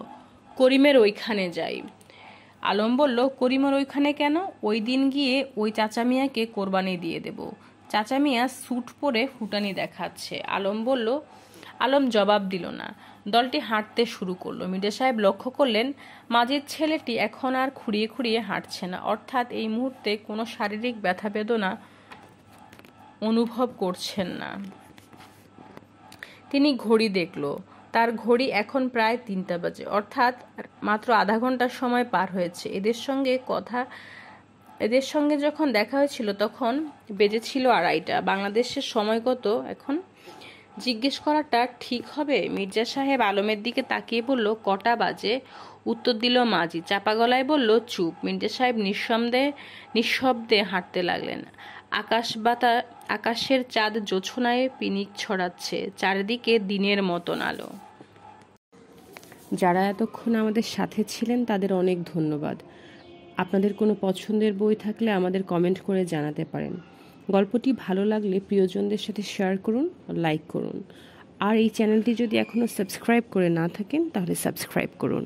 করিমের ওইখানে যাই আলম বলল করিমের ওইখানে কেন ওই দিন গিয়ে ওই চাচামিয়াকে কোরবানি দিয়ে দেব চাচামিয়া স্যুট পরে ফুটানি দেখাচ্ছে আলম বলল আলম জবাব দিল না দলটি হাঁটতে শুরু করলো মির্জা সাহেব লক্ষ্য করলেন মাঝির ছেলেটি এখন আর খুঁড়িয়ে খুঁড়িয়ে হাঁটছে না অর্থাৎ এই মুহূর্তে কোনো শারীরিক ব্যথা বেদনা অনুভব করছেন না তিনি ঘড়ি দেখল তার ঘড়ি এখন প্রায় তিনটা বাজে অর্থাৎ মাত্র আধা ঘন্টার সময় পার হয়েছে এদের সঙ্গে কথা এদের সঙ্গে যখন দেখা হয়েছিল তখন বেজেছিল আড়াইটা বাংলাদেশের সময় কত এখন জিজ্ঞেস করাটা ঠিক হবে মির্জা সাহেব আলমের দিকে তাকিয়ে বলল কটা বাজে উত্তর দিল মাঝি চাপা গলায় বলল চুপ মির্জা সাহেব নিঃসন্দেহে নিঃশব্দে হাঁটতে লাগলেন আকাশ বাতা আকাশের চাঁদ জোছনায় পিনিক ছড়াচ্ছে চারিদিকে দিনের মতন আলো যারা এতক্ষণ আমাদের সাথে ছিলেন তাদের অনেক ধন্যবাদ আপনাদের কোনো পছন্দের বই থাকলে আমাদের কমেন্ট করে জানাতে পারেন গল্পটি ভালো লাগলে প্রিয়জনদের সাথে শেয়ার করুন লাইক করুন আর এই চ্যানেলটি যদি এখনও সাবস্ক্রাইব করে না থাকেন তাহলে সাবস্ক্রাইব করুন